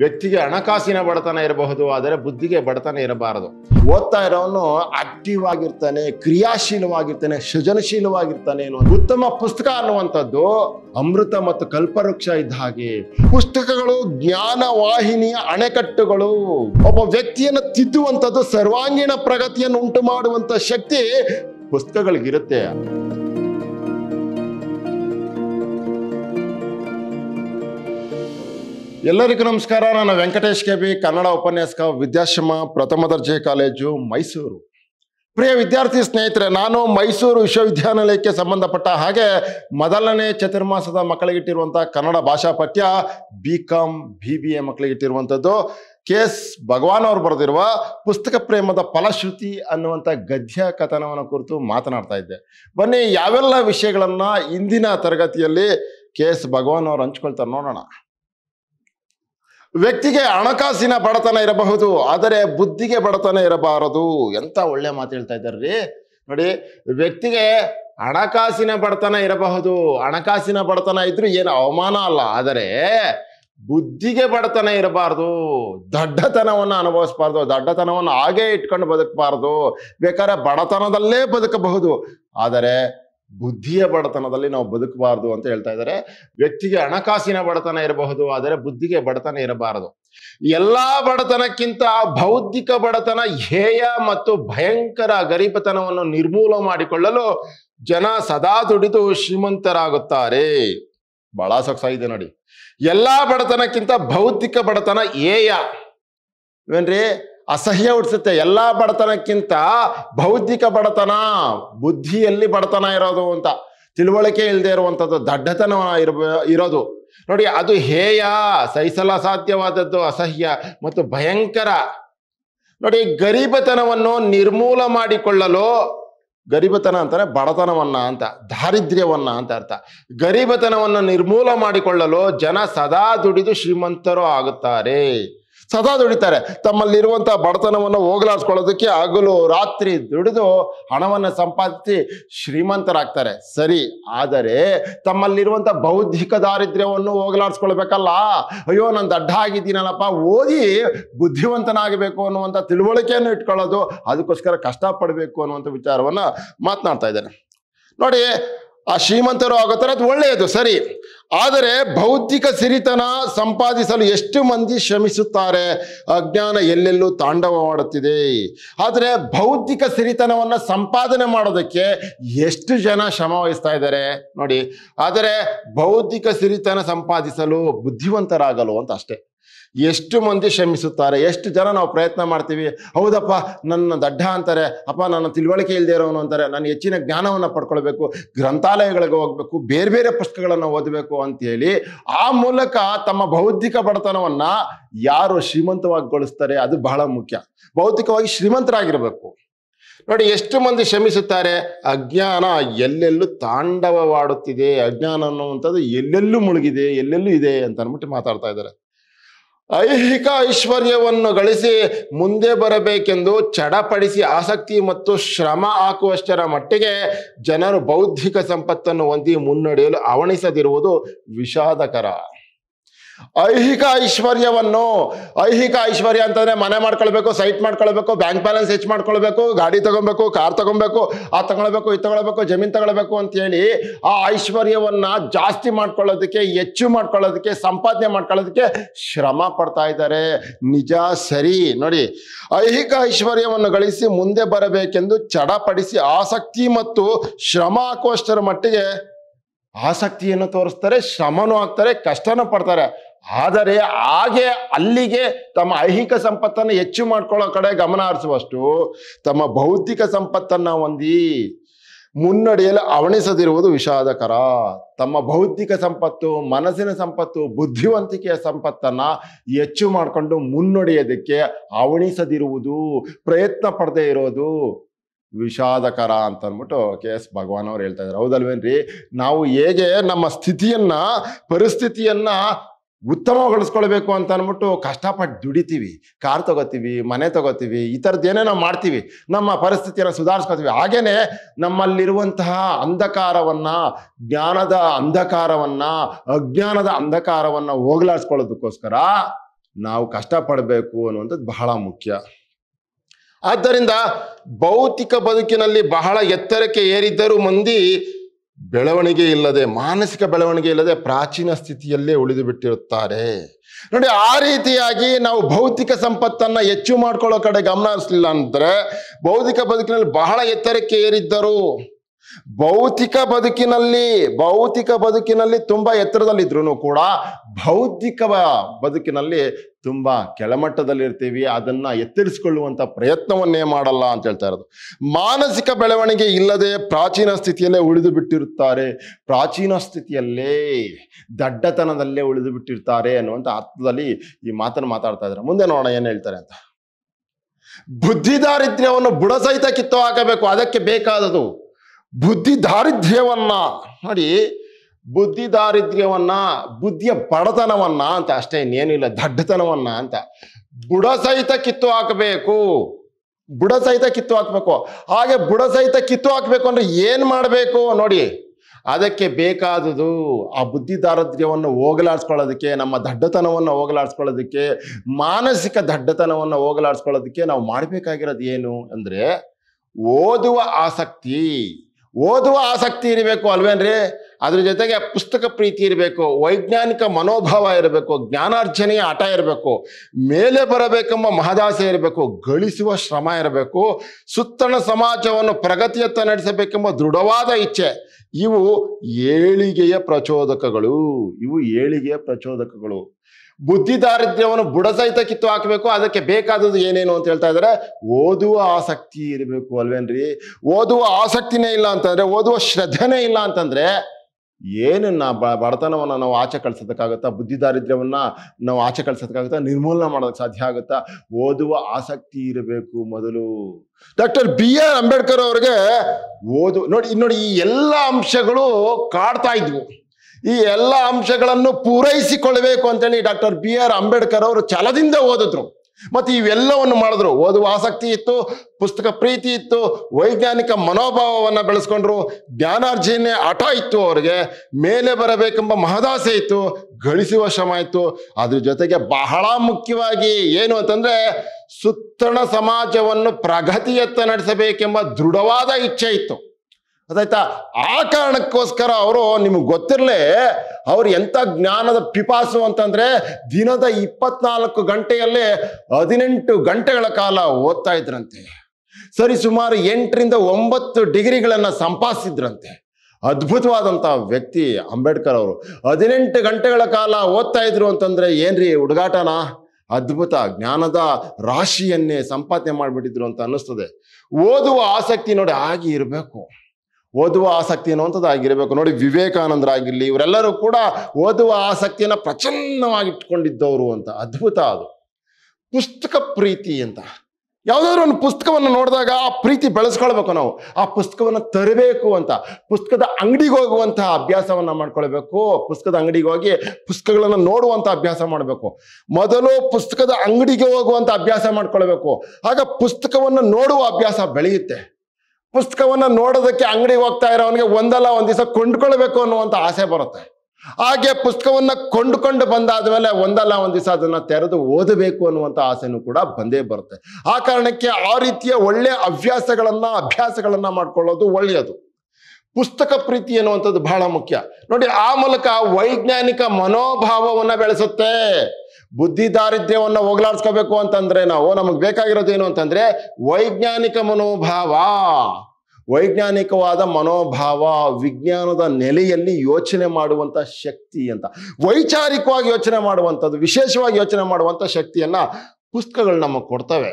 ವ್ಯಕ್ತಿಗೆ ಹಣಕಾಸಿನ ಬಡತನ ಇರಬಹುದು ಆದರೆ ಬುದ್ಧಿಗೆ ಬಡತನ ಇರಬಾರದು ಓದ್ತಾ ಇರೋನು ಆಕ್ಟಿವ್ ಆಗಿರ್ತಾನೆ ಕ್ರಿಯಾಶೀಲವಾಗಿರ್ತಾನೆ ಸೃಜನಶೀಲವಾಗಿರ್ತಾನೆ ಉತ್ತಮ ಪುಸ್ತಕ ಅನ್ನುವಂಥದ್ದು ಅಮೃತ ಮತ್ತು ಕಲ್ಪವೃಕ್ಷ ಇದ್ದ ಹಾಗೆ ಪುಸ್ತಕಗಳು ಜ್ಞಾನ ವಾಹಿನಿಯ ಅಣೆಕಟ್ಟುಗಳು ಒಬ್ಬ ವ್ಯಕ್ತಿಯನ್ನು ತಿದ್ದುವಂಥದ್ದು ಸರ್ವಾಂಗೀಣ ಪ್ರಗತಿಯನ್ನು ಉಂಟು ಮಾಡುವಂಥ ಶಕ್ತಿ ಪುಸ್ತಕಗಳಿಗಿರುತ್ತೆ ಎಲ್ಲರಿಗೂ ನಮಸ್ಕಾರ ನಾನು ವೆಂಕಟೇಶ್ ಕೆ ಬಿ ಕನ್ನಡ ಉಪನ್ಯಾಸಕ ವಿದ್ಯಾಶ್ರಮ ಪ್ರಥಮ ದರ್ಜೆ ಕಾಲೇಜು ಮೈಸೂರು ಪ್ರಿಯ ವಿದ್ಯಾರ್ಥಿ ಸ್ನೇಹಿತರೆ ನಾನು ಮೈಸೂರು ವಿಶ್ವವಿದ್ಯಾನಿಲಯಕ್ಕೆ ಸಂಬಂಧಪಟ್ಟ ಹಾಗೆ ಮೊದಲನೇ ಚತುರ್ಮಾಸದ ಮಕ್ಕಳಿಗಿಟ್ಟಿರುವಂಥ ಕನ್ನಡ ಭಾಷಾ ಪಠ್ಯ B com B B A ಮಕ್ಕಳಿಗಿಟ್ಟಿರುವಂಥದ್ದು ಕೆ ಎಸ್ ಭಗವಾನ್ ಅವರು ಬರೆದಿರುವ ಪುಸ್ತಕ ಪ್ರೇಮದ ಫಲಶ್ರುತಿ ಅನ್ನುವಂಥ ಗದ್ಯ ಕಥನವನ್ನು ಕುರಿತು ಮಾತನಾಡ್ತಾ ಇದ್ದೆ ಬನ್ನಿ ಯಾವೆಲ್ಲ ವಿಷಯಗಳನ್ನು ಇಂದಿನ ತರಗತಿಯಲ್ಲಿ ಕೆ ಎಸ್ ಭಗವಾನ್ ಅವರು ಹಂಚ್ಕೊಳ್ತಾರೆ ನೋಡೋಣ ವ್ಯಕ್ತಿಗೆ ಹಣಕಾಸಿನ ಬಡತನ ಇರಬಹುದು ಆದರೆ ಬುದ್ಧಿಗೆ ಬಡತನ ಇರಬಾರದು ಎಂತ ಒಳ್ಳೆ ಮಾತು ಹೇಳ್ತಾ ರೀ ನೋಡಿ ವ್ಯಕ್ತಿಗೆ ಹಣಕಾಸಿನ ಬಡತನ ಇರಬಹುದು ಹಣಕಾಸಿನ ಬಡತನ ಇದ್ರೂ ಏನು ಅವಮಾನ ಅಲ್ಲ ಆದರೆ ಬುದ್ಧಿಗೆ ಬಡತನ ಇರಬಾರ್ದು ದಡ್ಡತನವನ್ನು ಅನುಭವಿಸಬಾರ್ದು ದಡ್ಡತನವನ್ನು ಹಾಗೇ ಇಟ್ಕೊಂಡು ಬದುಕಬಾರ್ದು ಬೇಕಾದ್ರೆ ಬಡತನದಲ್ಲೇ ಬದುಕಬಹುದು ಆದರೆ ಬುದ್ಧಿಯ ಬಡತನದಲ್ಲಿ ನಾವು ಬದುಕಬಾರದು ಅಂತ ಹೇಳ್ತಾ ಇದ್ದಾರೆ ವ್ಯಕ್ತಿಗೆ ಹಣಕಾಸಿನ ಬಡತನ ಇರಬಹುದು ಆದರೆ ಬುದ್ಧಿಗೆ ಬಡತನ ಇರಬಾರದು ಎಲ್ಲಾ ಬಡತನಕ್ಕಿಂತ ಬೌದ್ಧಿಕ ಬಡತನ ಹೇಯ ಮತ್ತು ಭಯಂಕರ ಗರೀಬತನವನ್ನು ನಿರ್ಮೂಲ ಮಾಡಿಕೊಳ್ಳಲು ಜನ ಸದಾ ದುಡಿದು ಶ್ರೀಮಂತರಾಗುತ್ತಾರೆ ಬಹಳ ಸೊಗಸಾಗಿದೆ ನೋಡಿ ಎಲ್ಲಾ ಬಡತನಕ್ಕಿಂತ ಬೌದ್ಧಿಕ ಬಡತನ ಹೇಯ ಏನ್ರಿ ಅಸಹ್ಯ ಹುಟ್ಟಿಸುತ್ತೆ ಎಲ್ಲ ಬಡತನಕ್ಕಿಂತ ಬೌದ್ಧಿಕ ಬಡತನ ಬುದ್ಧಿಯಲ್ಲಿ ಬಡತನ ಇರೋದು ಅಂತ ತಿಳುವಳಿಕೆ ಇಲ್ಲದೆ ಇರುವಂಥದ್ದು ದಡ್ಡತನ ಇರಬ ಇರೋದು ನೋಡಿ ಅದು ಹೇಯ ಸಹಿಸಲ ಸಾಧ್ಯವಾದದ್ದು ಅಸಹ್ಯ ಮತ್ತು ಭಯಂಕರ ನೋಡಿ ಗರೀಬತನವನ್ನು ನಿರ್ಮೂಲ ಮಾಡಿಕೊಳ್ಳಲು ಗರೀಬತನ ಅಂತಾರೆ ಬಡತನವನ್ನ ಅಂತ ದಾರಿದ್ರ್ಯವನ್ನ ಅಂತ ಅರ್ಥ ಗರೀಬತನವನ್ನು ನಿರ್ಮೂಲ ಮಾಡಿಕೊಳ್ಳಲು ಜನ ಸದಾ ದುಡಿದು ಶ್ರೀಮಂತರು ಆಗುತ್ತಾರೆ ಸದಾ ದುಡಿತಾರೆ ತಮ್ಮಲ್ಲಿರುವಂಥ ಬಡತನವನ್ನು ಹೋಗಲಾಡಿಸ್ಕೊಳ್ಳೋದಕ್ಕೆ ಹಗಲು ರಾತ್ರಿ ದುಡಿದು ಹಣವನ್ನು ಸಂಪಾದಿಸಿ ಶ್ರೀಮಂತರಾಗ್ತಾರೆ ಸರಿ ಆದರೆ ತಮ್ಮಲ್ಲಿರುವಂಥ ಬೌದ್ಧಿಕ ದಾರಿದ್ರ್ಯವನ್ನು ಹೋಗಲಾಡಿಸ್ಕೊಳ್ಬೇಕಲ್ಲ ಅಯ್ಯೋ ನಾನು ದಡ್ಡ ಆಗಿದ್ದೀನಲ್ಲಪ್ಪ ಓದಿ ಬುದ್ಧಿವಂತನಾಗಬೇಕು ಅನ್ನುವಂಥ ತಿಳುವಳಿಕೆಯನ್ನು ಇಟ್ಕೊಳ್ಳೋದು ಅದಕ್ಕೋಸ್ಕರ ಕಷ್ಟಪಡಬೇಕು ಅನ್ನುವಂಥ ವಿಚಾರವನ್ನು ಮಾತನಾಡ್ತಾ ಇದ್ದೇನೆ ನೋಡಿ ಆ ಶ್ರೀಮಂತರು ಆಗುತ್ತಾರೆ ಅದು ಒಳ್ಳೆಯದು ಸರಿ ಆದರೆ ಭೌತಿಕ ಸಿರಿತನ ಸಂಪಾದಿಸಲು ಎಷ್ಟು ಮಂದಿ ಶ್ರಮಿಸುತ್ತಾರೆ ಅಜ್ಞಾನ ಎಲ್ಲೆಲ್ಲೂ ತಾಂಡವವಾಡುತ್ತಿದೆ ಆದರೆ ಭೌತಿಕ ಸಿರಿತನವನ್ನು ಸಂಪಾದನೆ ಮಾಡೋದಕ್ಕೆ ಎಷ್ಟು ಜನ ಶ್ರಮ ವಹಿಸ್ತಾ ಇದ್ದಾರೆ ನೋಡಿ ಆದರೆ ಭೌತಿಕ ಸಿರಿತನ ಸಂಪಾದಿಸಲು ಬುದ್ಧಿವಂತರಾಗಲು ಅಂತ ಅಷ್ಟೇ ಎಷ್ಟು ಮಂದಿ ಶ್ರಮಿಸುತ್ತಾರೆ ಎಷ್ಟು ಜನ ನಾವು ಪ್ರಯತ್ನ ಮಾಡ್ತೀವಿ ಹೌದಪ್ಪ ನನ್ನ ದಡ್ಡ ಅಂತಾರೆ ಅಪ್ಪ ನನ್ನ ತಿಳುವಳಿಕೆ ಇಲ್ಲದೆ ಇರೋನು ಅಂತಾರೆ ನಾನು ಹೆಚ್ಚಿನ ಜ್ಞಾನವನ್ನು ಪಡ್ಕೊಳ್ಬೇಕು ಗ್ರಂಥಾಲಯಗಳಿಗೆ ಹೋಗಬೇಕು ಬೇರೆ ಬೇರೆ ಪುಸ್ತಕಗಳನ್ನು ಓದಬೇಕು ಅಂತೇಳಿ ಆ ಮೂಲಕ ತಮ್ಮ ಬೌದ್ಧಿಕ ಬಡತನವನ್ನು ಯಾರು ಶ್ರೀಮಂತವಾಗಿಗೊಳಿಸ್ತಾರೆ ಅದು ಬಹಳ ಮುಖ್ಯ ಭೌತಿಕವಾಗಿ ಶ್ರೀಮಂತರಾಗಿರಬೇಕು ನೋಡಿ ಎಷ್ಟು ಮಂದಿ ಶ್ರಮಿಸುತ್ತಾರೆ ಅಜ್ಞಾನ ಎಲ್ಲೆಲ್ಲೂ ತಾಂಡವವಾಡುತ್ತಿದೆ ಅಜ್ಞಾನ ಅನ್ನುವಂಥದ್ದು ಎಲ್ಲೆಲ್ಲೂ ಮುಳುಗಿದೆ ಎಲ್ಲೆಲ್ಲೂ ಇದೆ ಅಂತ ಅಂದ್ಬಿಟ್ಟು ಮಾತಾಡ್ತಾ ಇದ್ದಾರೆ ಐಹಿಕ ಐಶ್ವರ್ಯವನ್ನು ಗಳಿಸಿ ಮುಂದೆ ಬರಬೇಕೆಂದು ಚಡಪಡಿಸಿ ಆಸಕ್ತಿ ಮತ್ತು ಶ್ರಮ ಹಾಕುವಷ್ಟರ ಮಟ್ಟಿಗೆ ಜನರು ಬೌದ್ಧಿಕ ಸಂಪತ್ತನ್ನು ಹೊಂದಿ ಮುನ್ನಡೆಯಲು ಅವಣಿಸದಿರುವುದು ವಿಷಾದಕರ ಐಹಿಕ ಐಶ್ವರ್ಯವನ್ನು ಐಹಿಕ ಐಶ್ವರ್ಯ ಅಂತಂದ್ರೆ ಮನೆ ಮಾಡ್ಕೊಳ್ಬೇಕು ಸೈಟ್ ಮಾಡ್ಕೊಳ್ಬೇಕು ಬ್ಯಾಂಕ್ ಬ್ಯಾಲೆನ್ಸ್ ಹೆಚ್ಚು ಮಾಡ್ಕೊಳ್ಬೇಕು ಗಾಡಿ ತಗೊಬೇಕು ಕಾರ್ ತಗೊಬೇಕು ಆ ತಗೊಳ್ಬೇಕು ಇದು ತಗೊಳ್ಬೇಕು ಜಮೀನ್ ತಗೊಳ್ಬೇಕು ಅಂತ ಹೇಳಿ ಆ ಐಶ್ವರ್ಯವನ್ನ ಜಾಸ್ತಿ ಮಾಡ್ಕೊಳ್ಳೋದಕ್ಕೆ ಹೆಚ್ಚು ಮಾಡ್ಕೊಳ್ಳೋದಕ್ಕೆ ಸಂಪಾದನೆ ಮಾಡ್ಕೊಳ್ಳೋದಕ್ಕೆ ಶ್ರಮ ಪಡ್ತಾ ಇದ್ದಾರೆ ನಿಜ ಸರಿ ನೋಡಿ ಐಹಿಕ ಐಶ್ವರ್ಯವನ್ನು ಗಳಿಸಿ ಮುಂದೆ ಬರಬೇಕೆಂದು ಚಡಪಡಿಸಿ ಆಸಕ್ತಿ ಮತ್ತು ಶ್ರಮ ಹಾಕುವಷ್ಟರ ಮಟ್ಟಿಗೆ ಆಸಕ್ತಿಯನ್ನು ತೋರಿಸ್ತಾರೆ ಶ್ರಮನೂ ಆಗ್ತಾರೆ ಕಷ್ಟನೂ ಪಡ್ತಾರೆ ಆದರೆ ಹಾಗೆ ಅಲ್ಲಿಗೆ ತಮ್ಮ ಐಹಿಕ ಸಂಪತ್ತನ್ನು ಹೆಚ್ಚು ಮಾಡ್ಕೊಳ್ಳೋ ಕಡೆ ಗಮನ ಹರಿಸುವಷ್ಟು ತಮ್ಮ ಭೌತಿಕ ಸಂಪತ್ತನ್ನು ಹೊಂದಿ ಮುನ್ನಡೆಯಲು ಅವಣಿಸದಿರುವುದು ವಿಷಾದಕರ ತಮ್ಮ ಭೌತಿಕ ಸಂಪತ್ತು ಮನಸ್ಸಿನ ಸಂಪತ್ತು ಬುದ್ಧಿವಂತಿಕೆಯ ಸಂಪತ್ತನ್ನು ಹೆಚ್ಚು ಮಾಡಿಕೊಂಡು ಮುನ್ನಡೆಯೋದಕ್ಕೆ ಅವಣಿಸದಿರುವುದು ಪ್ರಯತ್ನ ಪಡದೇ ಇರೋದು ವಿಷಾದಕರ ಅಂತ ಅಂದ್ಬಿಟ್ಟು ಕೆ ಎಸ್ ಭಗವಾನ್ ಅವ್ರು ಹೇಳ್ತಾ ಇದ್ದಾರೆ ಹೌದಲ್ವೇನ್ರಿ ನಾವು ಹೇಗೆ ನಮ್ಮ ಸ್ಥಿತಿಯನ್ನ ಪರಿಸ್ಥಿತಿಯನ್ನ ಉತ್ತಮಗೊಳಿಸ್ಕೊಳ್ಬೇಕು ಅಂತ ಅಂದ್ಬಿಟ್ಟು ಕಷ್ಟಪಟ್ಟು ದುಡಿತೀವಿ ಕಾರ್ ತಗೋತೀವಿ ಮನೆ ತಗೋತೀವಿ ಈ ಥರದ್ದೇನೇ ನಾವು ಮಾಡ್ತೀವಿ ನಮ್ಮ ಪರಿಸ್ಥಿತಿಯನ್ನು ಸುಧಾರಿಸ್ಕೊತೀವಿ ಹಾಗೇ ನಮ್ಮಲ್ಲಿರುವಂತಹ ಅಂಧಕಾರವನ್ನು ಜ್ಞಾನದ ಅಂಧಕಾರವನ್ನು ಅಜ್ಞಾನದ ಅಂಧಕಾರವನ್ನು ಹೋಗ್ಲಾಡಿಸ್ಕೊಳ್ಳೋದಕ್ಕೋಸ್ಕರ ನಾವು ಕಷ್ಟಪಡಬೇಕು ಅನ್ನುವಂಥದ್ದು ಬಹಳ ಮುಖ್ಯ ಆದ್ದರಿಂದ ಭೌತಿಕ ಬದುಕಿನಲ್ಲಿ ಬಹಳ ಎತ್ತರಕ್ಕೆ ಏರಿದ್ದರೂ ಮಂದಿ ಬೆಳವಣಿಗೆ ಇಲ್ಲದೆ ಮಾನಸಿಕ ಬೆಳವಣಿಗೆ ಇಲ್ಲದೆ ಪ್ರಾಚೀನ ಸ್ಥಿತಿಯಲ್ಲೇ ಉಳಿದು ಬಿಟ್ಟಿರುತ್ತಾರೆ ನೋಡಿ ಆ ರೀತಿಯಾಗಿ ನಾವು ಭೌತಿಕ ಸಂಪತ್ತನ್ನು ಹೆಚ್ಚು ಮಾಡ್ಕೊಳ್ಳೋ ಕಡೆ ಗಮನ ಹರಿಸಲಿಲ್ಲ ಅಂದರೆ ಭೌತಿಕ ಬದುಕಿನಲ್ಲಿ ಬಹಳ ಎತ್ತರಕ್ಕೆ ಏರಿದ್ದರು ಭೌತಿಕ ಬದುಕಿನಲ್ಲಿ ಭೌತಿಕ ಬದುಕಿನಲ್ಲಿ ತುಂಬಾ ಎತ್ತರದಲ್ಲಿದ್ರು ಕೂಡ ಬೌದ್ಧಿಕ ಬದುಕಿನಲ್ಲಿ ತುಂಬಾ ಕೆಳಮಟ್ಟದಲ್ಲಿ ಇರ್ತೀವಿ ಅದನ್ನ ಎತ್ತರಿಸಿಕೊಳ್ಳುವಂತ ಪ್ರಯತ್ನವನ್ನೇ ಮಾಡಲ್ಲ ಅಂತ ಹೇಳ್ತಾ ಇರೋದು ಮಾನಸಿಕ ಬೆಳವಣಿಗೆ ಇಲ್ಲದೆ ಪ್ರಾಚೀನ ಸ್ಥಿತಿಯಲ್ಲೇ ಉಳಿದು ಬಿಟ್ಟಿರುತ್ತಾರೆ ಪ್ರಾಚೀನ ಸ್ಥಿತಿಯಲ್ಲೇ ದಡ್ಡತನದಲ್ಲೇ ಉಳಿದು ಬಿಟ್ಟಿರ್ತಾರೆ ಅನ್ನುವಂತ ಅರ್ಥದಲ್ಲಿ ಈ ಮಾತನ್ನು ಮಾತಾಡ್ತಾ ಇದ್ದಾರೆ ಮುಂದೆ ನೋಡೋಣ ಏನ್ ಹೇಳ್ತಾರೆ ಅಂತ ಬುದ್ಧಿ ದಾರಿದ್ರ್ಯವನ್ನು ಬುಡ ಸಹಿತ ಕಿತ್ತು ಹಾಕಬೇಕು ಅದಕ್ಕೆ ಬೇಕಾದದು ಬುದ್ಧಿ ದಾರಿದ್ರ್ಯವನ್ನ ನೋಡಿ ಬುದ್ಧಿ ದಾರಿದ್ರ್ಯವನ್ನ ಬುದ್ಧಿಯ ಬಡತನವನ್ನ ಅಂತ ಅಷ್ಟೇ ಇನ್ನೇನಿಲ್ಲ ದಡ್ಡತನವನ್ನ ಅಂತ ಬುಡ ಸಹಿತ ಕಿತ್ತು ಹಾಕಬೇಕು ಬುಡ ಸಹಿತ ಕಿತ್ತು ಹಾಕಬೇಕು ಹಾಗೆ ಬುಡ ಸಹಿತ ಕಿತ್ತು ಹಾಕಬೇಕು ಅಂದ್ರೆ ಏನು ಮಾಡಬೇಕು ನೋಡಿ ಅದಕ್ಕೆ ಬೇಕಾದುದು ಆ ಬುದ್ಧಿ ದಾರಿದ್ರ್ಯವನ್ನು ಹೋಗಲಾಡಿಸ್ಕೊಳ್ಳೋದಕ್ಕೆ ನಮ್ಮ ದಡ್ಡತನವನ್ನು ಹೋಗಲಾಡಿಸ್ಕೊಳ್ಳೋದಕ್ಕೆ ಮಾನಸಿಕ ದಡ್ಡತನವನ್ನು ಹೋಗಲಾಡಿಸ್ಕೊಳ್ಳೋದಕ್ಕೆ ನಾವು ಮಾಡಬೇಕಾಗಿರೋದು ಏನು ಅಂದರೆ ಓದುವ ಆಸಕ್ತಿ ಓದುವ ಆಸಕ್ತಿ ಇರಬೇಕು ಅಲ್ವೇನ್ರಿ ಅದ್ರ ಜೊತೆಗೆ ಪುಸ್ತಕ ಪ್ರೀತಿ ಇರಬೇಕು ವೈಜ್ಞಾನಿಕ ಮನೋಭಾವ ಇರಬೇಕು ಜ್ಞಾನಾರ್ಜನೆಯ ಹಠ ಇರಬೇಕು ಮೇಲೆ ಬರಬೇಕೆಂಬ ಮಹದಾಸೆ ಇರಬೇಕು ಗಳಿಸುವ ಶ್ರಮ ಇರಬೇಕು ಸುತ್ತಣ ಸಮಾಜವನ್ನು ಪ್ರಗತಿಯತ್ತ ನಡೆಸಬೇಕೆಂಬ ದೃಢವಾದ ಇಚ್ಛೆ ಇವು ಏಳಿಗೆಯ ಪ್ರಚೋದಕಗಳು ಇವು ಏಳಿಗೆಯ ಪ್ರಚೋದಕಗಳು ಬುದ್ಧಿ ದಾರಿದ್ರ್ಯವನ್ನು ಬುಡ ಸಹಿತ ಕಿತ್ತು ಹಾಕಬೇಕು ಅದಕ್ಕೆ ಬೇಕಾದದ್ದು ಏನೇನು ಅಂತ ಹೇಳ್ತಾ ಇದ್ದಾರೆ ಓದುವ ಆಸಕ್ತಿ ಇರಬೇಕು ಅಲ್ವೇನ್ರಿ ಓದುವ ಆಸಕ್ತಿನೇ ಇಲ್ಲ ಅಂತಂದ್ರೆ ಓದುವ ಶ್ರದ್ಧೆನೇ ಇಲ್ಲ ಅಂತಂದ್ರೆ ಏನು ಬ ಬಡತನವನ್ನು ನಾವು ಆಚೆ ಕಳ್ಸೋದಕ್ಕಾಗುತ್ತಾ ಬುದ್ಧಿ ದಾರಿದ್ರ್ಯವನ್ನು ನಾವು ಆಚೆ ಕಳ್ಸೋದಕ್ಕಾಗುತ್ತಾ ನಿರ್ಮೂಲನೆ ಮಾಡೋದಕ್ಕೆ ಸಾಧ್ಯ ಆಗುತ್ತಾ ಓದುವ ಆಸಕ್ತಿ ಇರಬೇಕು ಮೊದಲು ಡಾಕ್ಟರ್ ಬಿ ಆರ್ ಅಂಬೇಡ್ಕರ್ ಅವ್ರಿಗೆ ಓದು ನೋಡಿ ನೋಡಿ ಈ ಎಲ್ಲ ಅಂಶಗಳು ಕಾಡ್ತಾ ಇದ್ವು ಈ ಎಲ್ಲ ಅಂಶಗಳನ್ನು ಪೂರೈಸಿಕೊಳ್ಳಬೇಕು ಅಂತೇಳಿ ಡಾಕ್ಟರ್ ಬಿ ಆರ್ ಅಂಬೇಡ್ಕರ್ ಅವರು ಛಲದಿಂದ ಓದಿದ್ರು ಮತ್ತು ಇವೆಲ್ಲವನ್ನು ಮಾಡಿದ್ರು ಓದುವ ಆಸಕ್ತಿ ಇತ್ತು ಪುಸ್ತಕ ಪ್ರೀತಿ ಇತ್ತು ವೈಜ್ಞಾನಿಕ ಮನೋಭಾವವನ್ನು ಬೆಳೆಸ್ಕೊಂಡ್ರು ಜ್ಞಾನಾರ್ಜನೆ ಹಠ ಇತ್ತು ಅವರಿಗೆ ಮೇಲೆ ಬರಬೇಕೆಂಬ ಮಹದಾಸೆ ಇತ್ತು ಗಳಿಸುವ ಶ್ರಮ ಇತ್ತು ಅದ್ರ ಜೊತೆಗೆ ಬಹಳ ಮುಖ್ಯವಾಗಿ ಏನು ಅಂತಂದ್ರೆ ಸುತ್ತಣ ಸಮಾಜವನ್ನು ಪ್ರಗತಿಯತ್ತ ನಡೆಸಬೇಕೆಂಬ ದೃಢವಾದ ಇಚ್ಛೆ ಇತ್ತು ಅದಾಯ್ತಾ ಆ ಕಾರಣಕ್ಕೋಸ್ಕರ ಅವರು ನಿಮ್ಗೆ ಗೊತ್ತಿರಲೇ ಅವ್ರು ಎಂಥ ಜ್ಞಾನದ ಪಿಪಾಸು ಅಂತಂದ್ರೆ ದಿನದ ಇಪ್ಪತ್ನಾಲ್ಕು ಗಂಟೆಯಲ್ಲೇ ಹದಿನೆಂಟು ಗಂಟೆಗಳ ಕಾಲ ಓದ್ತಾ ಇದ್ರಂತೆ ಸರಿ ಸುಮಾರು ಎಂಟರಿಂದ ಒಂಬತ್ತು ಡಿಗ್ರಿಗಳನ್ನು ಸಂಪಾದಿಸಿದ್ರಂತೆ ಅದ್ಭುತವಾದಂಥ ವ್ಯಕ್ತಿ ಅಂಬೇಡ್ಕರ್ ಅವರು ಹದಿನೆಂಟು ಗಂಟೆಗಳ ಕಾಲ ಓದ್ತಾ ಇದ್ರು ಅಂತಂದ್ರೆ ಏನ್ರಿ ಹುಡುಗಾಟನ ಅದ್ಭುತ ಜ್ಞಾನದ ರಾಶಿಯನ್ನೇ ಸಂಪಾದನೆ ಮಾಡಿಬಿಟ್ಟಿದ್ರು ಅಂತ ಅನ್ನಿಸ್ತದೆ ಓದುವ ಆಸಕ್ತಿ ನೋಡಿ ಆಗಿ ಇರಬೇಕು ಓದುವ ಆಸಕ್ತಿ ಅನ್ನುವಂಥದ್ದು ಆಗಿರಬೇಕು ನೋಡಿ ವಿವೇಕಾನಂದರಾಗಿರಲಿ ಇವರೆಲ್ಲರೂ ಕೂಡ ಓದುವ ಆಸಕ್ತಿಯನ್ನು ಪ್ರಚನ್ನವಾಗಿಟ್ಕೊಂಡಿದ್ದವರು ಇಟ್ಕೊಂಡಿದ್ದವರು ಅಂತ ಅದ್ಭುತ ಅದು ಪುಸ್ತಕ ಪ್ರೀತಿ ಅಂತ ಯಾವುದಾದ್ರು ಒಂದು ಪುಸ್ತಕವನ್ನು ನೋಡಿದಾಗ ಆ ಪ್ರೀತಿ ಬೆಳೆಸ್ಕೊಳ್ಬೇಕು ನಾವು ಆ ಪುಸ್ತಕವನ್ನು ತರಬೇಕು ಅಂತ ಪುಸ್ತಕದ ಅಂಗಡಿಗೆ ಹೋಗುವಂತಹ ಅಭ್ಯಾಸವನ್ನು ಮಾಡ್ಕೊಳ್ಬೇಕು ಪುಸ್ತಕದ ಅಂಗಡಿಗೆ ಹೋಗಿ ಪುಸ್ತಕಗಳನ್ನು ನೋಡುವಂಥ ಅಭ್ಯಾಸ ಮಾಡಬೇಕು ಮೊದಲು ಪುಸ್ತಕದ ಅಂಗಡಿಗೆ ಹೋಗುವಂಥ ಅಭ್ಯಾಸ ಮಾಡ್ಕೊಳ್ಬೇಕು ಆಗ ಪುಸ್ತಕವನ್ನು ನೋಡುವ ಅಭ್ಯಾಸ ಬೆಳೆಯುತ್ತೆ ಪುಸ್ತಕವನ್ನ ನೋಡೋದಕ್ಕೆ ಅಂಗಡಿಗೆ ಹೋಗ್ತಾ ಇರೋವನಿಗೆ ಒಂದಲ್ಲ ಒಂದ್ ದಿವಸ ಕೊಂಡ್ಕೊಳ್ಬೇಕು ಅನ್ನುವಂಥ ಆಸೆ ಬರುತ್ತೆ ಹಾಗೆ ಪುಸ್ತಕವನ್ನ ಕೊಂಡುಕೊಂಡು ಬಂದಾದ ಮೇಲೆ ಒಂದಲ್ಲ ಒಂದು ದಿವಸ ಅದನ್ನ ತೆರೆದು ಓದಬೇಕು ಅನ್ನುವಂಥ ಆಸೆನೂ ಕೂಡ ಬಂದೇ ಬರುತ್ತೆ ಆ ಕಾರಣಕ್ಕೆ ಆ ರೀತಿಯ ಒಳ್ಳೆ ಹವ್ಯಾಸಗಳನ್ನ ಅಭ್ಯಾಸಗಳನ್ನ ಮಾಡ್ಕೊಳ್ಳೋದು ಒಳ್ಳೆಯದು ಪುಸ್ತಕ ಪ್ರೀತಿ ಅನ್ನುವಂಥದ್ದು ಬಹಳ ಮುಖ್ಯ ನೋಡಿ ಆ ಮೂಲಕ ವೈಜ್ಞಾನಿಕ ಮನೋಭಾವವನ್ನು ಬೆಳೆಸುತ್ತೆ ಬುದ್ಧಿ ದಾರಿದ್ರ್ಯವನ್ನು ಹೋಗ್ಲಾಡ್ಸ್ಕೋಬೇಕು ಅಂತಂದ್ರೆ ನಾವು ನಮಗೆ ಬೇಕಾಗಿರೋದೇನು ಅಂತಂದ್ರೆ ವೈಜ್ಞಾನಿಕ ಮನೋಭಾವ ವೈಜ್ಞಾನಿಕವಾದ ಮನೋಭಾವ ವಿಜ್ಞಾನದ ನೆಲೆಯಲ್ಲಿ ಯೋಚನೆ ಮಾಡುವಂಥ ಶಕ್ತಿ ಅಂತ ವೈಚಾರಿಕವಾಗಿ ಯೋಚನೆ ಮಾಡುವಂಥದ್ದು ವಿಶೇಷವಾಗಿ ಯೋಚನೆ ಮಾಡುವಂಥ ಶಕ್ತಿಯನ್ನು ಪುಸ್ತಕಗಳು ನಮಗೆ ಕೊಡ್ತವೆ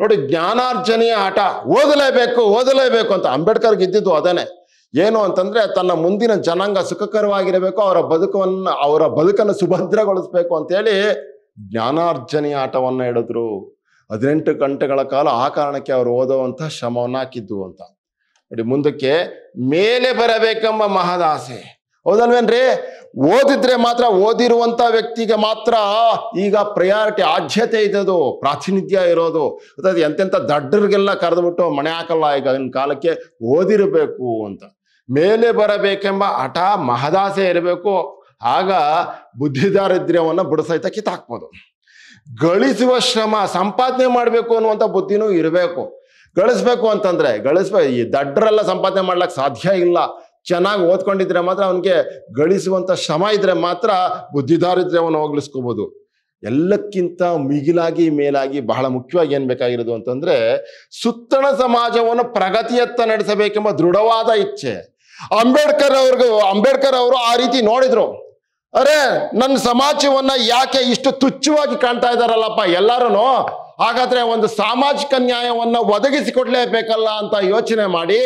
ನೋಡಿ ಜ್ಞಾನಾರ್ಜನೆಯ ಆಟ ಓದಲೇಬೇಕು ಓದಲೇಬೇಕು ಅಂತ ಅಂಬೇಡ್ಕರ್ಗೆ ಇದ್ದಿದ್ದು ಅದನ್ನೇ ಏನು ಅಂತಂದ್ರೆ ತನ್ನ ಮುಂದಿನ ಜನಾಂಗ ಸುಖಕರವಾಗಿರಬೇಕು ಅವರ ಬದುಕವನ್ನು ಅವರ ಬದುಕನ್ನು ಸುಭದ್ರಗೊಳಿಸ್ಬೇಕು ಅಂತೇಳಿ ಜ್ಞಾನಾರ್ಜನೆಯ ಆಟವನ್ನು ಹಿಡಿದ್ರು ಹದಿನೆಂಟು ಗಂಟೆಗಳ ಕಾಲ ಆ ಕಾರಣಕ್ಕೆ ಅವರು ಓದುವಂತಹ ಶ್ರಮವನ್ನು ಹಾಕಿದ್ದು ಅಂತ ನೋಡಿ ಮುಂದಕ್ಕೆ ಮೇಲೆ ಬರಬೇಕೆಂಬ ಮಹದಾಸೆ ಹೌದಲ್ವೇನ್ರಿ ಓದಿದ್ರೆ ಮಾತ್ರ ಓದಿರುವಂತ ವ್ಯಕ್ತಿಗೆ ಮಾತ್ರ ಈಗ ಪ್ರಯಾರಿಟಿ ಆದ್ಯತೆ ಇದ್ದದು ಪ್ರಾತಿನಿಧ್ಯ ಇರೋದು ಎಂತೆಂಥ ದಡ್ಡರಿಗೆಲ್ಲ ಕರೆದ್ಬಿಟ್ಟು ಮನೆ ಹಾಕಲ್ಲ ಈಗ ಕಾಲಕ್ಕೆ ಓದಿರಬೇಕು ಅಂತ ಮೇಲೆ ಬರಬೇಕೆಂಬ ಹಠ ಮಹದಾಸೆ ಇರಬೇಕು ಆಗ ಬುದ್ಧಿದಾರಿದ್ರ್ಯವನ್ನು ಬುಡಸಹಿತ ಕಿತ್ತಾಕ್ಬೋದು ಗಳಿಸುವ ಶ್ರಮ ಸಂಪಾದನೆ ಮಾಡಬೇಕು ಅನ್ನುವಂಥ ಬುದ್ಧಿನೂ ಇರಬೇಕು ಗಳಿಸ್ಬೇಕು ಅಂತಂದ್ರೆ ಗಳಿಸ್ಬೇಕು ಈ ದಡ್ಡರೆಲ್ಲ ಸಂಪಾದನೆ ಮಾಡ್ಲಿಕ್ಕೆ ಸಾಧ್ಯ ಇಲ್ಲ ಚೆನ್ನಾಗಿ ಓದ್ಕೊಂಡಿದ್ರೆ ಮಾತ್ರ ಅವನಿಗೆ ಗಳಿಸುವಂಥ ಶ್ರಮ ಇದ್ರೆ ಮಾತ್ರ ಬುದ್ಧಿದಾರಿದ್ರ್ಯವನ್ನು ಹೋಗ್ಲಿಸ್ಕೋಬೋದು ಎಲ್ಲಕ್ಕಿಂತ ಮಿಗಿಲಾಗಿ ಮೇಲಾಗಿ ಬಹಳ ಮುಖ್ಯವಾಗಿ ಏನು ಬೇಕಾಗಿರೋದು ಅಂತಂದರೆ ಸುತ್ತಣ ಸಮಾಜವನ್ನು ಪ್ರಗತಿಯತ್ತ ನಡೆಸಬೇಕೆಂಬ ದೃಢವಾದ ಇಚ್ಛೆ ಅಂಬೇಡ್ಕರ್ ಅವ್ರಿಗೆ ಅಂಬೇಡ್ಕರ್ ಅವರು ಆ ರೀತಿ ನೋಡಿದ್ರು ಅರೆ ನನ್ನ ಸಮಾಜವನ್ನ ಯಾಕೆ ಇಷ್ಟು ತುಚ್ಛವಾಗಿ ಕಾಣ್ತಾ ಇದಾರಲ್ಲಪ್ಪ ಎಲ್ಲಾರು ಹಾಗಾದ್ರೆ ಒಂದು ಸಾಮಾಜಿಕ ನ್ಯಾಯವನ್ನ ಒದಗಿಸಿಕೊಡ್ಲೇಬೇಕಲ್ಲ ಅಂತ ಯೋಚನೆ ಮಾಡಿ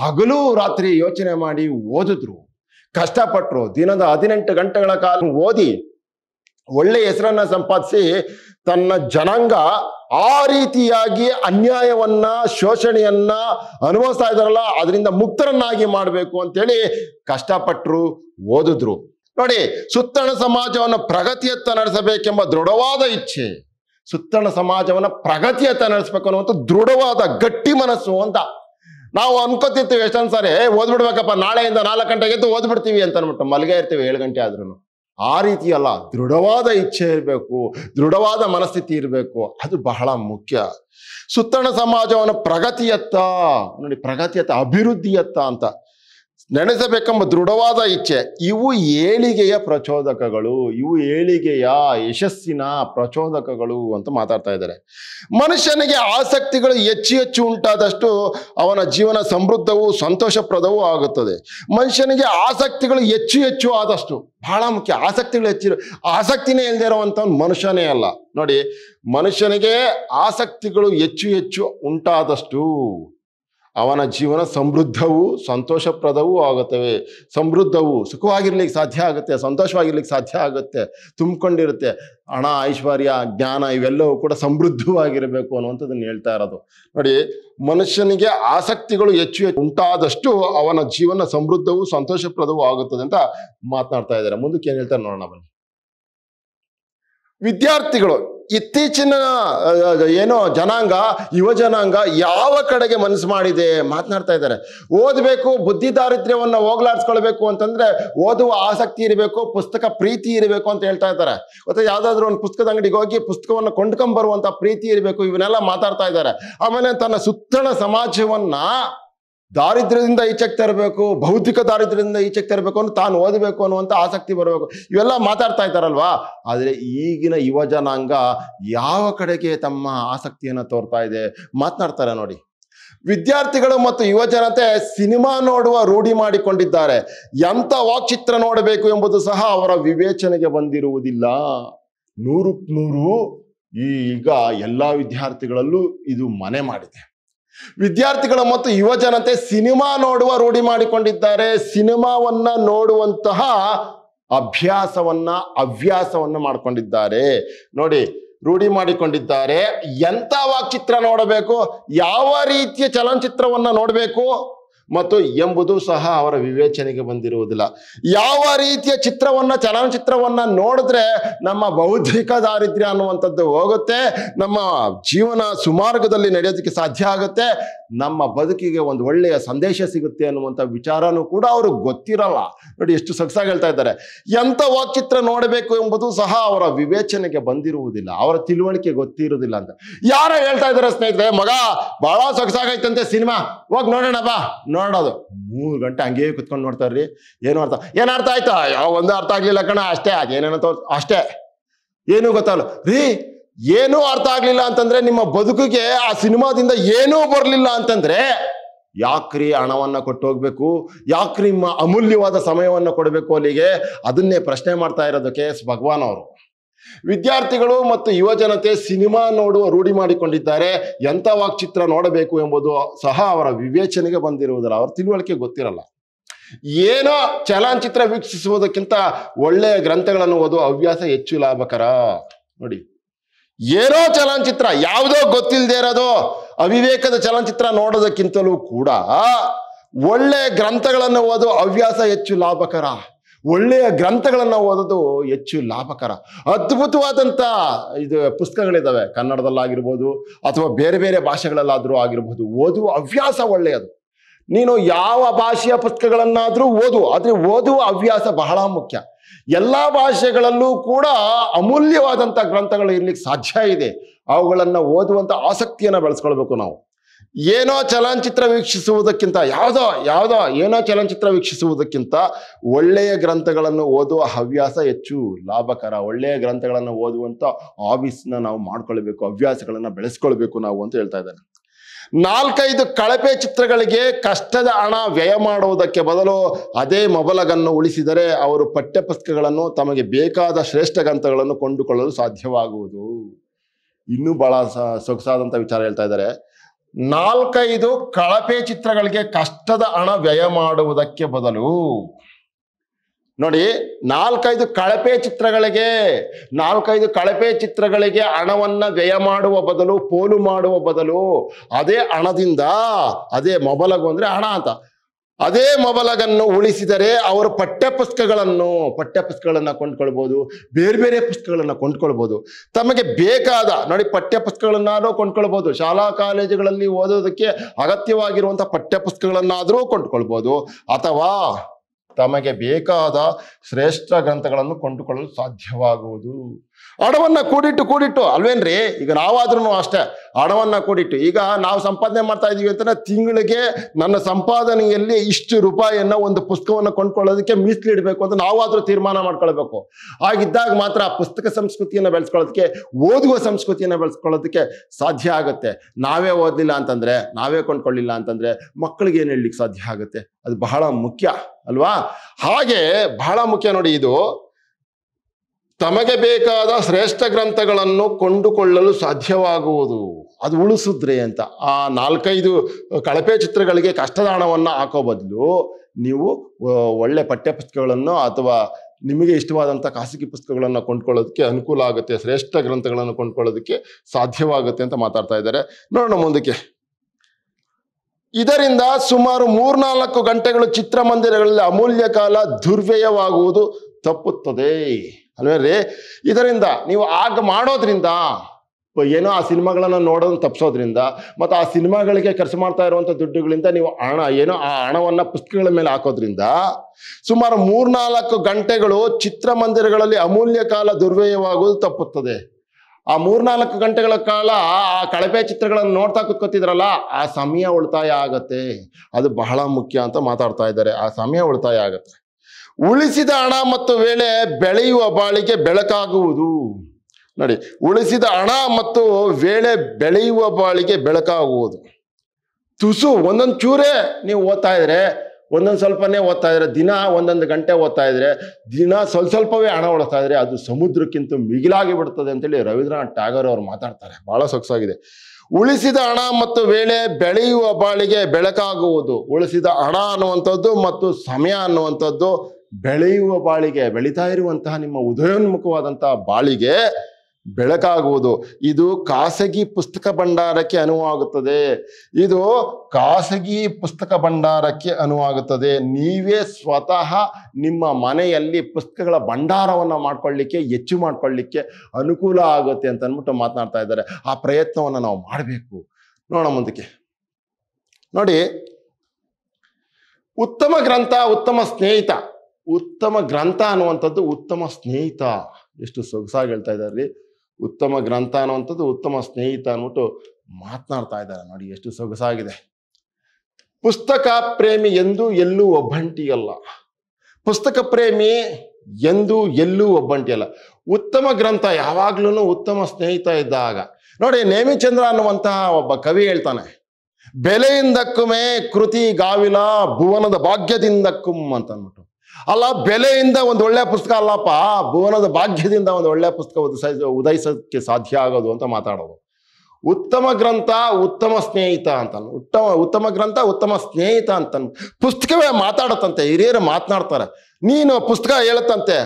ಹಗಲು ರಾತ್ರಿ ಯೋಚನೆ ಮಾಡಿ ಓದಿದ್ರು ಕಷ್ಟಪಟ್ರು ದಿನದ ಹದಿನೆಂಟು ಗಂಟೆಗಳ ಕಾಲ ಓದಿ ಒಳ್ಳೆ ಹೆಸರನ್ನ ಸಂಪಾದಿಸಿ ತನ್ನ ಜನಾಂಗ ಆ ರೀತಿಯಾಗಿ ಅನ್ಯಾಯವನ್ನ ಶೋಷಣೆಯನ್ನ ಅನುಭವಿಸ್ತಾ ಇದಾರಲ್ಲ ಅದರಿಂದ ಮುಕ್ತರನ್ನಾಗಿ ಮಾಡಬೇಕು ಅಂತೇಳಿ ಕಷ್ಟಪಟ್ಟರು ಓದಿದ್ರು ನೋಡಿ ಸುತ್ತಣ ಸಮಾಜವನ್ನು ಪ್ರಗತಿಯತ್ತ ನಡೆಸಬೇಕೆಂಬ ದೃಢವಾದ ಇಚ್ಛೆ ಸುತ್ತಣ ಸಮಾಜವನ್ನು ಪ್ರಗತಿಯತ್ತ ನಡೆಸಬೇಕು ಅನ್ನುವಂಥ ದೃಢವಾದ ಗಟ್ಟಿ ಮನಸ್ಸು ಅಂತ ನಾವು ಅನ್ಕೋತಿರ್ತೀವಿ ಎಷ್ಟೊಂದ್ಸರಿ ಓದ್ಬಿಡ್ಬೇಕಪ್ಪ ನಾಳೆಯಿಂದ ನಾಲ್ಕು ಗಂಟೆಗೆ ಓದ್ಬಿಡ್ತೀವಿ ಅಂತ ಅನ್ಬಿಟ್ಟು ಮಲಗೇ ಇರ್ತೀವಿ ಏಳು ಗಂಟೆ ಆದ್ರೂ ಆ ರೀತಿ ಅಲ್ಲ ದೃಢವಾದ ಇಚ್ಛೆ ಇರಬೇಕು ದೃಢವಾದ ಮನಸ್ಥಿತಿ ಇರಬೇಕು ಅದು ಬಹಳ ಮುಖ್ಯ ಸುತ್ತಣ ಸಮಾಜವನ್ನು ಪ್ರಗತಿಯತ್ತ ನೋಡಿ ಪ್ರಗತಿಯತ್ತ ಅಭಿವೃದ್ಧಿಯತ್ತ ಅಂತ ನೆನೆಸಬೇಕೆಂಬ ದೃಢವಾದ ಇಚ್ಛೆ ಇವು ಏಳಿಗೆಯ ಪ್ರಚೋದಕಗಳು ಇವು ಏಳಿಗೆಯ ಯಶಸ್ಸಿನ ಪ್ರಚೋದಕಗಳು ಅಂತ ಮಾತಾಡ್ತಾ ಇದ್ದಾರೆ ಮನುಷ್ಯನಿಗೆ ಆಸಕ್ತಿಗಳು ಹೆಚ್ಚು ಹೆಚ್ಚು ಉಂಟಾದಷ್ಟು ಅವನ ಜೀವನ ಸಮೃದ್ಧವೂ ಸಂತೋಷಪ್ರದವೂ ಆಗುತ್ತದೆ ಮನುಷ್ಯನಿಗೆ ಆಸಕ್ತಿಗಳು ಹೆಚ್ಚು ಹೆಚ್ಚು ಆದಷ್ಟು ಬಹಳ ಮುಖ್ಯ ಆಸಕ್ತಿಗಳು ಹೆಚ್ಚಿರೋ ಆಸಕ್ತಿನೇ ಇಲ್ಲದೆ ಇರುವಂಥವ್ನು ಮನುಷ್ಯನೇ ಅಲ್ಲ ನೋಡಿ ಮನುಷ್ಯನಿಗೆ ಆಸಕ್ತಿಗಳು ಹೆಚ್ಚು ಹೆಚ್ಚು ಉಂಟಾದಷ್ಟು ಅವನ ಜೀವನ ಸಮೃದ್ಧವೂ ಸಂತೋಷಪ್ರದವೂ ಆಗುತ್ತವೆ ಸಮೃದ್ಧವೂ ಸುಖವಾಗಿರ್ಲಿಕ್ಕೆ ಸಾಧ್ಯ ಆಗುತ್ತೆ ಸಂತೋಷವಾಗಿರ್ಲಿಕ್ಕೆ ಸಾಧ್ಯ ಆಗುತ್ತೆ ತುಂಬಿಕೊಂಡಿರುತ್ತೆ ಹಣ ಐಶ್ವರ್ಯ ಜ್ಞಾನ ಇವೆಲ್ಲವೂ ಕೂಡ ಸಮೃದ್ಧವಾಗಿರಬೇಕು ಅನ್ನುವಂಥದ್ದನ್ನು ಹೇಳ್ತಾ ಇರೋದು ನೋಡಿ ಮನುಷ್ಯನಿಗೆ ಆಸಕ್ತಿಗಳು ಹೆಚ್ಚು ಹೆಚ್ಚು ಉಂಟಾದಷ್ಟು ಅವನ ಜೀವನ ಸಮೃದ್ಧವೂ ಸಂತೋಷಪ್ರದವೂ ಆಗುತ್ತದೆ ಅಂತ ಮಾತನಾಡ್ತಾ ಇದ್ದಾರೆ ಮುಂದಕ್ಕೆ ಏನು ಹೇಳ್ತಾರೆ ನೋಡೋಣ ಬನ್ನಿ ವಿದ್ಯಾರ್ಥಿಗಳು ಇತ್ತೀಚಿನ ಏನೋ ಜನಾಂಗ ಯುವ ಜನಾಂಗ ಯಾವ ಕಡೆಗೆ ಮನಸ್ಸು ಮಾಡಿದೆ ಮಾತನಾಡ್ತಾ ಇದ್ದಾರೆ ಓದಬೇಕು ಬುದ್ಧಿ ದಾರಿದ್ರ್ಯವನ್ನು ಹೋಗ್ಲಾಡ್ಸ್ಕೊಳ್ಬೇಕು ಅಂತಂದ್ರೆ ಓದುವ ಆಸಕ್ತಿ ಇರಬೇಕು ಪುಸ್ತಕ ಪ್ರೀತಿ ಇರಬೇಕು ಅಂತ ಹೇಳ್ತಾ ಇದ್ದಾರೆ ಮತ್ತೆ ಯಾವ್ದಾದ್ರು ಒಂದು ಪುಸ್ತಕದ ಅಂಗಡಿಗೆ ಹೋಗಿ ಪುಸ್ತಕವನ್ನು ಕೊಂಡ್ಕೊಂಡ್ ಬರುವಂತ ಪ್ರೀತಿ ಇರಬೇಕು ಇವನ್ನೆಲ್ಲ ಮಾತಾಡ್ತಾ ಇದ್ದಾರೆ ಆಮೇಲೆ ತನ್ನ ಸುತ್ತಣ ಸಮಾಜವನ್ನ ದಾರಿದ್ರ್ಯದಿಂದ ಈಚೆಗೆ ತರಬೇಕು ಭೌತಿಕ ದಾರಿದ್ರ್ಯದಿಂದ ಈಚೆಗೆ ತರಬೇಕು ಅಂತ ತಾನು ಓದಬೇಕು ಅನ್ನುವಂಥ ಆಸಕ್ತಿ ಬರಬೇಕು ಇವೆಲ್ಲ ಮಾತಾಡ್ತಾ ಇದ್ದಾರಲ್ವಾ ಆದರೆ ಈಗಿನ ಯುವ ಜನಾಂಗ ಯಾವ ಕಡೆಗೆ ತಮ್ಮ ಆಸಕ್ತಿಯನ್ನು ತೋರ್ತಾ ಇದೆ ಮಾತನಾಡ್ತಾರೆ ನೋಡಿ ವಿದ್ಯಾರ್ಥಿಗಳು ಮತ್ತು ಯುವ ಜನತೆ ಸಿನಿಮಾ ನೋಡುವ ರೂಢಿ ಮಾಡಿಕೊಂಡಿದ್ದಾರೆ ಎಂಥ ವಾಕ್ಚಿತ್ರ ನೋಡಬೇಕು ಎಂಬುದು ಸಹ ಅವರ ವಿವೇಚನೆಗೆ ಬಂದಿರುವುದಿಲ್ಲ ನೂರಕ್ಕೆ ನೂರು ಈಗ ಎಲ್ಲ ವಿದ್ಯಾರ್ಥಿಗಳಲ್ಲೂ ಇದು ಮನೆ ಮಾಡಿದೆ ವಿದ್ಯಾರ್ಥಿಗಳ ಮತ್ತು ಯುವ ಜನತೆ ಸಿನಿಮಾ ನೋಡುವ ರೂಢಿ ಮಾಡಿಕೊಂಡಿದ್ದಾರೆ ಸಿನಿಮಾವನ್ನ ನೋಡುವಂತಹ ಅಭ್ಯಾಸವನ್ನ ಹವ್ಯಾಸವನ್ನು ಮಾಡಿಕೊಂಡಿದ್ದಾರೆ ನೋಡಿ ರೂಢಿ ಮಾಡಿಕೊಂಡಿದ್ದಾರೆ ಎಂಥ ಚಿತ್ರ ನೋಡಬೇಕು ಯಾವ ರೀತಿಯ ಚಲನಚಿತ್ರವನ್ನ ನೋಡಬೇಕು ಮತ್ತು ಎಂಬುದು ಸಹ ಅವರ ವಿವೇಚನೆಗೆ ಬಂದಿರುವುದಿಲ್ಲ ಯಾವ ರೀತಿಯ ಚಿತ್ರವನ್ನ ಚಲನಚಿತ್ರವನ್ನ ನೋಡಿದ್ರೆ ನಮ್ಮ ಬೌದ್ಧಿಕ ದಾರಿದ್ರ್ಯ ಅನ್ನುವಂಥದ್ದು ಹೋಗುತ್ತೆ ನಮ್ಮ ಜೀವನ ಸುಮಾರ್ಗದಲ್ಲಿ ನಡೆಯೋದಕ್ಕೆ ಸಾಧ್ಯ ಆಗುತ್ತೆ ನಮ್ಮ ಬದುಕಿಗೆ ಒಂದು ಒಳ್ಳೆಯ ಸಂದೇಶ ಸಿಗುತ್ತೆ ಅನ್ನುವಂಥ ವಿಚಾರನೂ ಕೂಡ ಅವ್ರಿಗೆ ಗೊತ್ತಿರಲ್ಲ ನೋಡಿ ಎಷ್ಟು ಸೊಗಸಾಗಿ ಹೇಳ್ತಾ ಇದ್ದಾರೆ ಎಂಥ ವಾಕ್ಚಿತ್ರ ನೋಡಬೇಕು ಎಂಬುದು ಸಹ ಅವರ ವಿವೇಚನೆಗೆ ಬಂದಿರುವುದಿಲ್ಲ ಅವರ ತಿಳುವಳಿಕೆ ಗೊತ್ತಿರುವುದಿಲ್ಲ ಅಂತ ಯಾರೋ ಹೇಳ್ತಾ ಇದ್ದಾರೆ ಸ್ನೇಹಿತರೆ ಮಗ ಬಹಳ ಸೊಗಸಾಗೈತಂತೆ ಸಿನಿಮಾ ಹೋಗಿ ನೋಡೋಣ ಬಾ ನೋಡೋದು ಮೂರು ಗಂಟೆ ಹಂಗೇ ಕುತ್ಕೊಂಡು ರೀ ಏನು ಅರ್ಥ ಏನು ಅರ್ಥ ಆಯ್ತಾ ಯಾವ ಒಂದು ಅರ್ಥ ಆಗ್ಲಿಲ್ಲ ಕಣ ಅಷ್ಟೇ ಅದೇನೇನೋ ಅಷ್ಟೇ ಏನೂ ಗೊತ್ತಲ್ಲ ರೀ ಏನೂ ಅರ್ಥ ಆಗ್ಲಿಲ್ಲ ಅಂತಂದ್ರೆ ನಿಮ್ಮ ಬದುಕಿಗೆ ಆ ಸಿನಿಮಾದಿಂದ ಏನೂ ಬರಲಿಲ್ಲ ಅಂತಂದ್ರೆ ಯಾಕ್ರಿ ಹಣವನ್ನ ಕೊಟ್ಟೋಗ್ಬೇಕು ಯಾಕ್ರಿ ನಿಮ್ಮ ಅಮೂಲ್ಯವಾದ ಸಮಯವನ್ನು ಕೊಡಬೇಕು ಅಲ್ಲಿಗೆ ಅದನ್ನೇ ಪ್ರಶ್ನೆ ಮಾಡ್ತಾ ಇರೋದಕ್ಕೆ ಭಗವಾನ್ ಅವರು ವಿದ್ಯಾರ್ಥಿಗಳು ಮತ್ತು ಯುವ ಜನತೆ ಸಿನಿಮಾ ನೋಡುವ ರೂಢಿ ಮಾಡಿಕೊಂಡಿದ್ದಾರೆ ಎಂಥ ಚಿತ್ರ ನೋಡಬೇಕು ಎಂಬುದು ಸಹ ಅವರ ವಿವೇಚನೆಗೆ ಬಂದಿರುವುದಿಲ್ಲ ಅವರ ತಿಳುವಳಿಕೆ ಗೊತ್ತಿರಲ್ಲ ಏನೋ ಚಲನಚಿತ್ರ ವೀಕ್ಷಿಸುವುದಕ್ಕಿಂತ ಒಳ್ಳೆಯ ಗ್ರಂಥಗಳನ್ನು ಓದುವ ಹವ್ಯಾಸ ಹೆಚ್ಚು ಲಾಭಕರ ನೋಡಿ ಏನೋ ಚಲನಚಿತ್ರ ಯಾವುದೋ ಗೊತ್ತಿಲ್ಲದೆ ಇರೋದು ಅವಿವೇಕದ ಚಲನಚಿತ್ರ ನೋಡೋದಕ್ಕಿಂತಲೂ ಕೂಡ ಒಳ್ಳೆಯ ಗ್ರಂಥಗಳನ್ನು ಓದು ಹವ್ಯಾಸ ಹೆಚ್ಚು ಲಾಭಕರ ಒಳ್ಳೆಯ ಗ್ರಂಥಗಳನ್ನು ಓದೋದು ಹೆಚ್ಚು ಲಾಭಕರ ಅದ್ಭುತವಾದಂಥ ಇದು ಪುಸ್ತಕಗಳಿದ್ದಾವೆ ಕನ್ನಡದಲ್ಲಾಗಿರ್ಬೋದು ಅಥವಾ ಬೇರೆ ಬೇರೆ ಭಾಷೆಗಳಲ್ಲಾದರೂ ಆಗಿರ್ಬೋದು ಓದುವ ಹವ್ಯಾಸ ಒಳ್ಳೆಯದು ನೀನು ಯಾವ ಭಾಷೆಯ ಪುಸ್ತಕಗಳನ್ನಾದರೂ ಓದು ಆದರೆ ಓದುವ ಹವ್ಯಾಸ ಬಹಳ ಮುಖ್ಯ ಎಲ್ಲ ಭಾಷೆಗಳಲ್ಲೂ ಕೂಡ ಅಮೂಲ್ಯವಾದಂಥ ಗ್ರಂಥಗಳು ಇರ್ಲಿಕ್ಕೆ ಸಾಧ್ಯ ಇದೆ ಅವುಗಳನ್ನು ಓದುವಂತ ಆಸಕ್ತಿಯನ್ನ ಬೆಳೆಸ್ಕೊಳ್ಬೇಕು ನಾವು ಏನೋ ಚಲನಚಿತ್ರ ವೀಕ್ಷಿಸುವುದಕ್ಕಿಂತ ಯಾವ್ದೋ ಯಾವ್ದೋ ಏನೋ ಚಲನಚಿತ್ರ ವೀಕ್ಷಿಸುವುದಕ್ಕಿಂತ ಒಳ್ಳೆಯ ಗ್ರಂಥಗಳನ್ನು ಓದುವ ಹವ್ಯಾಸ ಹೆಚ್ಚು ಲಾಭಕರ ಒಳ್ಳೆಯ ಗ್ರಂಥಗಳನ್ನು ಓದುವಂತ ಆಬೀಸ್ನ ನಾವು ಮಾಡ್ಕೊಳ್ಬೇಕು ಹವ್ಯಾಸಗಳನ್ನು ಬೆಳೆಸ್ಕೊಳ್ಬೇಕು ನಾವು ಅಂತ ಹೇಳ್ತಾ ಇದ್ದಾರೆ ನಾಲ್ಕೈದು ಕಳಪೆ ಚಿತ್ರಗಳಿಗೆ ಕಷ್ಟದ ಹಣ ವ್ಯಯ ಮಾಡುವುದಕ್ಕೆ ಬದಲು ಅದೇ ಮೊಬಲಗನ್ನು ಉಳಿಸಿದರೆ ಅವರು ಪಠ್ಯಪುಸ್ತಕಗಳನ್ನು ತಮಗೆ ಬೇಕಾದ ಶ್ರೇಷ್ಠ ಗ್ರಂಥಗಳನ್ನು ಕೊಂಡುಕೊಳ್ಳಲು ಸಾಧ್ಯವಾಗುವುದು ಇನ್ನೂ ಬಹಳ ಸೊಗಸಾದಂಥ ವಿಚಾರ ಹೇಳ್ತಾ ಇದ್ದಾರೆ ನಾಲ್ಕೈದು ಕಳಪೆ ಚಿತ್ರಗಳಿಗೆ ಕಷ್ಟದ ಹಣ ವ್ಯಯ ಮಾಡುವುದಕ್ಕೆ ಬದಲು ನೋಡಿ ನಾಲ್ಕೈದು ಕಳಪೆ ಚಿತ್ರಗಳಿಗೆ ನಾಲ್ಕೈದು ಕಳಪೆ ಚಿತ್ರಗಳಿಗೆ ಹಣವನ್ನು ವ್ಯಯ ಮಾಡುವ ಬದಲು ಪೋಲು ಮಾಡುವ ಬದಲು ಅದೇ ಹಣದಿಂದ ಅದೇ ಮೊಬಲಗು ಅಂದ್ರೆ ಹಣ ಅಂತ ಅದೇ ಮೊಬಲಗನ್ನು ಉಳಿಸಿದರೆ ಅವರು ಪಠ್ಯ ಪುಸ್ತಕಗಳನ್ನು ಪಠ್ಯ ಕೊಂಡ್ಕೊಳ್ಬೋದು ಬೇರೆ ಬೇರೆ ಪುಸ್ತಕಗಳನ್ನು ಕೊಂಡ್ಕೊಳ್ಬೋದು ತಮಗೆ ಬೇಕಾದ ನೋಡಿ ಪಠ್ಯ ಪುಸ್ತಕಗಳನ್ನಾದರೂ ಕೊಂಡ್ಕೊಳ್ಬೋದು ಶಾಲಾ ಕಾಲೇಜುಗಳಲ್ಲಿ ಓದೋದಕ್ಕೆ ಅಗತ್ಯವಾಗಿರುವಂಥ ಪಠ್ಯ ಪುಸ್ತಕಗಳನ್ನಾದರೂ ಕೊಂಡ್ಕೊಳ್ಬೋದು ಅಥವಾ ತಮಗೆ ಬೇಕಾದ ಶ್ರೇಷ್ಠ ಗ್ರಂಥಗಳನ್ನು ಕೊಂಡುಕೊಳ್ಳಲು ಸಾಧ್ಯವಾಗುವುದು ಹಣವನ್ನ ಕೂಡಿಟ್ಟು ಕೂಡಿಟ್ಟು ಅಲ್ವೇನ್ರಿ ಈಗ ನಾವಾದ್ರೂ ಅಷ್ಟೇ ಹಣವನ್ನ ಕೂಡಿಟ್ಟು ಈಗ ನಾವು ಸಂಪಾದನೆ ಮಾಡ್ತಾ ಇದೀವಿ ಅಂತ ತಿಂಗಳಿಗೆ ನನ್ನ ಸಂಪಾದನೆಯಲ್ಲಿ ಇಷ್ಟು ರೂಪಾಯಿಯನ್ನ ಒಂದು ಪುಸ್ತಕವನ್ನು ಕೊಂಡ್ಕೊಳ್ಳೋದಕ್ಕೆ ಮೀಸಲಿಡಬೇಕು ಅಂತ ನಾವಾದ್ರೂ ತೀರ್ಮಾನ ಮಾಡ್ಕೊಳ್ಬೇಕು ಹಾಗಿದ್ದಾಗ ಮಾತ್ರ ಆ ಪುಸ್ತಕ ಸಂಸ್ಕೃತಿಯನ್ನು ಬೆಳೆಸ್ಕೊಳ್ಳೋದಕ್ಕೆ ಓದುವ ಸಂಸ್ಕೃತಿಯನ್ನು ಬೆಳೆಸ್ಕೊಳ್ಳೋದಕ್ಕೆ ಸಾಧ್ಯ ಆಗುತ್ತೆ ನಾವೇ ಓದಲಿಲ್ಲ ಅಂತಂದ್ರೆ ನಾವೇ ಕೊಂಡ್ಕೊಳ್ಳಿಲ್ಲ ಅಂತಂದ್ರೆ ಮಕ್ಕಳಿಗೆ ಏನು ಹೇಳಲಿಕ್ಕೆ ಸಾಧ್ಯ ಆಗುತ್ತೆ ಅದು ಬಹಳ ಮುಖ್ಯ ಅಲ್ವಾ ಹಾಗೆ ಬಹಳ ಮುಖ್ಯ ನೋಡಿ ಇದು ತಮಗೆ ಬೇಕಾದ ಶ್ರೇಷ್ಠ ಗ್ರಂಥಗಳನ್ನು ಕೊಂಡುಕೊಳ್ಳಲು ಸಾಧ್ಯವಾಗುವುದು ಅದು ಉಳಿಸಿದ್ರೆ ಅಂತ ಆ ನಾಲ್ಕೈದು ಕಳಪೆ ಚಿತ್ರಗಳಿಗೆ ಕಷ್ಟದ ಹಣವನ್ನು ಹಾಕೋ ಬದಲು ನೀವು ಒಳ್ಳೆ ಪಠ್ಯಪುಸ್ತಕಗಳನ್ನು ಅಥವಾ ನಿಮಗೆ ಇಷ್ಟವಾದಂಥ ಖಾಸಗಿ ಪುಸ್ತಕಗಳನ್ನು ಕೊಂಡ್ಕೊಳ್ಳೋದಕ್ಕೆ ಅನುಕೂಲ ಆಗುತ್ತೆ ಶ್ರೇಷ್ಠ ಗ್ರಂಥಗಳನ್ನು ಕೊಂಡ್ಕೊಳ್ಳೋದಕ್ಕೆ ಸಾಧ್ಯವಾಗುತ್ತೆ ಅಂತ ಮಾತಾಡ್ತಾ ಇದ್ದಾರೆ ನೋಡೋಣ ಮುಂದಕ್ಕೆ ಇದರಿಂದ ಸುಮಾರು ಮೂರ್ನಾಲ್ಕು ಗಂಟೆಗಳು ಚಿತ್ರಮಂದಿರಗಳಲ್ಲಿ ಅಮೂಲ್ಯ ಕಾಲ ದುರ್ವ್ಯಯವಾಗುವುದು ತಪ್ಪುತ್ತದೆ ಅಲ್ವೇ ರೀ ಇದರಿಂದ ನೀವು ಆಗ ಮಾಡೋದ್ರಿಂದ ಏನೋ ಆ ಸಿನಿಮಾಗಳನ್ನು ನೋಡೋದನ್ನು ತಪ್ಪಿಸೋದ್ರಿಂದ ಮತ್ತೆ ಆ ಸಿನಿಮಾಗಳಿಗೆ ಖರ್ಚು ಮಾಡ್ತಾ ಇರುವಂಥ ದುಡ್ಡುಗಳಿಂದ ನೀವು ಹಣ ಏನೋ ಆ ಹಣವನ್ನ ಪುಸ್ತಕಗಳ ಮೇಲೆ ಹಾಕೋದ್ರಿಂದ ಸುಮಾರು ಮೂರ್ನಾಲ್ಕು ಗಂಟೆಗಳು ಚಿತ್ರಮಂದಿರಗಳಲ್ಲಿ ಅಮೂಲ್ಯ ಕಾಲ ದುರ್ವ್ಯಯವಾಗುವುದು ತಪ್ಪುತ್ತದೆ ಆ ಮೂರ್ನಾಲ್ಕು ಗಂಟೆಗಳ ಕಾಲ ಆ ಕಳಪೆ ಚಿತ್ರಗಳನ್ನು ನೋಡ್ತಾ ಕೂತ್ಕೋತಿದ್ರಲ್ಲ ಆ ಸಮಯ ಉಳಿತಾಯ ಆಗತ್ತೆ ಅದು ಬಹಳ ಮುಖ್ಯ ಅಂತ ಮಾತಾಡ್ತಾ ಇದ್ದಾರೆ ಆ ಸಮಯ ಉಳಿತಾಯ ಆಗತ್ತೆ ಉಳಿಸಿದ ಹಣ ಮತ್ತು ವೇಳೆ ಬೆಳೆಯುವ ಬಾಳಿಗೆ ಬೆಳಕಾಗುವುದು ನೋಡಿ ಉಳಿಸಿದ ಹಣ ಮತ್ತು ವೇಳೆ ಬೆಳೆಯುವ ಬಾಳಿಗೆ ಬೆಳಕಾಗುವುದು ತುಸು ಒಂದೊಂದು ಚೂರೇ ನೀವು ಓದ್ತಾ ಇದ್ರೆ ಒಂದೊಂದು ಸ್ವಲ್ಪನೇ ಓದ್ತಾ ಇದ್ರೆ ದಿನ ಒಂದೊಂದು ಗಂಟೆ ಓದ್ತಾ ಇದ್ರೆ ದಿನ ಸ್ವಲ್ಪ ಸ್ವಲ್ಪವೇ ಹಣ ಹೊಡಿಸ್ತಾ ಇದ್ರೆ ಅದು ಸಮುದ್ರಕ್ಕಿಂತ ಮಿಗಿಲಾಗಿ ಬಿಡ್ತದೆ ಅಂತೇಳಿ ರವೀಂದ್ರನಾಥ್ ಟ್ಯಾಗೋರ್ ಅವರು ಮಾತಾಡ್ತಾರೆ ಬಹಳ ಸೊಗಸಾಗಿದೆ ಉಳಿಸಿದ ಹಣ ಮತ್ತು ವೇಳೆ ಬೆಳೆಯುವ ಬಾಳಿಗೆ ಬೆಳಕಾಗುವುದು ಉಳಿಸಿದ ಹಣ ಅನ್ನುವಂಥದ್ದು ಮತ್ತು ಸಮಯ ಅನ್ನುವಂಥದ್ದು ಬೆಳೆಯುವ ಬಾಳಿಗೆ ಬೆಳೀತಾ ಇರುವಂತಹ ನಿಮ್ಮ ಉದಯೋನ್ಮುಖವಾದಂತಹ ಬಾಳಿಗೆ ಬೆಳಕಾಗುವುದು ಇದು ಖಾಸಗಿ ಪುಸ್ತಕ ಭಂಡಾರಕ್ಕೆ ಅನುವಾಗುತ್ತದೆ ಇದು ಖಾಸಗಿ ಪುಸ್ತಕ ಭಂಡಾರಕ್ಕೆ ಅನುವಾಗುತ್ತದೆ ನೀವೇ ಸ್ವತಃ ನಿಮ್ಮ ಮನೆಯಲ್ಲಿ ಪುಸ್ತಕಗಳ ಭಂಡಾರವನ್ನು ಮಾಡ್ಕೊಳ್ಳಿಕ್ಕೆ ಹೆಚ್ಚು ಮಾಡ್ಕೊಳ್ಳಿಕ್ಕೆ ಅನುಕೂಲ ಆಗುತ್ತೆ ಅಂತ ಅಂದ್ಬಿಟ್ಟು ಮಾತನಾಡ್ತಾ ಇದ್ದಾರೆ ಆ ಪ್ರಯತ್ನವನ್ನು ನಾವು ಮಾಡಬೇಕು ನೋಡೋಣ ಮುಂದಕ್ಕೆ ನೋಡಿ ಉತ್ತಮ ಗ್ರಂಥ ಉತ್ತಮ ಸ್ನೇಹಿತ ಉತ್ತಮ ಗ್ರಂಥ ಅನ್ನುವಂಥದ್ದು ಉತ್ತಮ ಸ್ನೇಹಿತ ಎಷ್ಟು ಸೊಗಸಾಗಿ ಹೇಳ್ತಾ ಇದ್ದಾರೆ ಉತ್ತಮ ಗ್ರಂಥ ಅನ್ನುವಂಥದ್ದು ಉತ್ತಮ ಸ್ನೇಹಿತ ಅನ್ಬಿಟ್ಟು ಮಾತನಾಡ್ತಾ ಇದ್ದಾರೆ ನೋಡಿ ಎಷ್ಟು ಸೊಗಸಾಗಿದೆ ಪುಸ್ತಕ ಪ್ರೇಮಿ ಎಂದು ಎಲ್ಲೂ ಒಬ್ಬಂಟಿ ಅಲ್ಲ ಪುಸ್ತಕ ಪ್ರೇಮಿ ಎಂದು ಎಲ್ಲೂ ಒಬ್ಬಂಟಿ ಅಲ್ಲ ಉತ್ತಮ ಗ್ರಂಥ ಯಾವಾಗ್ಲೂ ಉತ್ತಮ ಸ್ನೇಹಿತ ಇದ್ದಾಗ ನೋಡಿ ನೇಮಿಚಂದ್ರ ಅನ್ನುವಂತಹ ಒಬ್ಬ ಕವಿ ಹೇಳ್ತಾನೆ ಬೆಲೆಯಿಂದಕ್ಕುಮೆ ಕೃತಿ ಗಾವಿಲ ಭುವನದ ಭಾಗ್ಯದಿಂದಕ್ಕುಮ್ ಅನ್ಬಿಟ್ಟು ಅಲ್ಲ ಬೆಲೆಯಿಂದ ಒಂದು ಒಳ್ಳೆಯ ಪುಸ್ತಕ ಅಲ್ಲಪ್ಪ ಭುವನದ ಭಾಗ್ಯದಿಂದ ಒಂದು ಒಳ್ಳೆಯ ಪುಸ್ತಕ ಉದಸ ಉದಯಿಸೋಕ್ಕೆ ಸಾಧ್ಯ ಆಗೋದು ಅಂತ ಮಾತಾಡೋದು ಉತ್ತಮ ಗ್ರಂಥ ಉತ್ತಮ ಸ್ನೇಹಿತ ಅಂತ ಉತ್ತಮ ಉತ್ತಮ ಗ್ರಂಥ ಉತ್ತಮ ಸ್ನೇಹಿತ ಅಂತ ಪುಸ್ತಕವೇ ಮಾತಾಡತ್ತಂತೆ ಹಿರಿಯರು ಮಾತನಾಡ್ತಾರೆ ನೀನು ಪುಸ್ತಕ ಹೇಳುತ್ತಂತೆ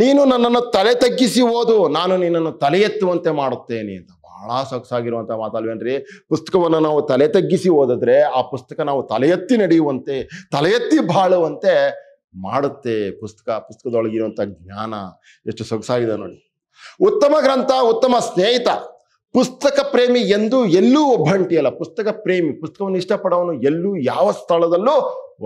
ನೀನು ನನ್ನನ್ನು ತಲೆ ತಗ್ಗಿಸಿ ಓದು ನಾನು ನಿನ್ನನ್ನು ತಲೆ ಎತ್ತುವಂತೆ ಮಾಡುತ್ತೇನೆ ಅಂತ ಬಹಳ ಸೊಗಸಾಗಿರುವಂಥ ಮಾತಲ್ವೇನ್ರಿ ಪುಸ್ತಕವನ್ನು ನಾವು ತಲೆ ತಗ್ಗಿಸಿ ಓದಿದ್ರೆ ಆ ಪುಸ್ತಕ ನಾವು ತಲೆ ಎತ್ತಿ ನಡೆಯುವಂತೆ ತಲೆ ಎತ್ತಿ ಬಾಳುವಂತೆ ಮಾಡುತ್ತೆ ಪುಸ್ತಕ ಪುಸ್ತಕದೊಳಗಿರುವಂಥ ಜ್ಞಾನ ಎಷ್ಟು ಸೊಗಸಾಗಿದೆ ನೋಡಿ ಉತ್ತಮ ಗ್ರಂಥ ಉತ್ತಮ ಸ್ನೇಹಿತ ಪುಸ್ತಕ ಪ್ರೇಮಿ ಎಂದು ಎಲ್ಲೂ ಒಬ್ಬಂಟಿಯಲ್ಲ ಪುಸ್ತಕ ಪ್ರೇಮಿ ಪುಸ್ತಕವನ್ನು ಇಷ್ಟಪಡೋನು ಎಲ್ಲೂ ಯಾವ ಸ್ಥಳದಲ್ಲೂ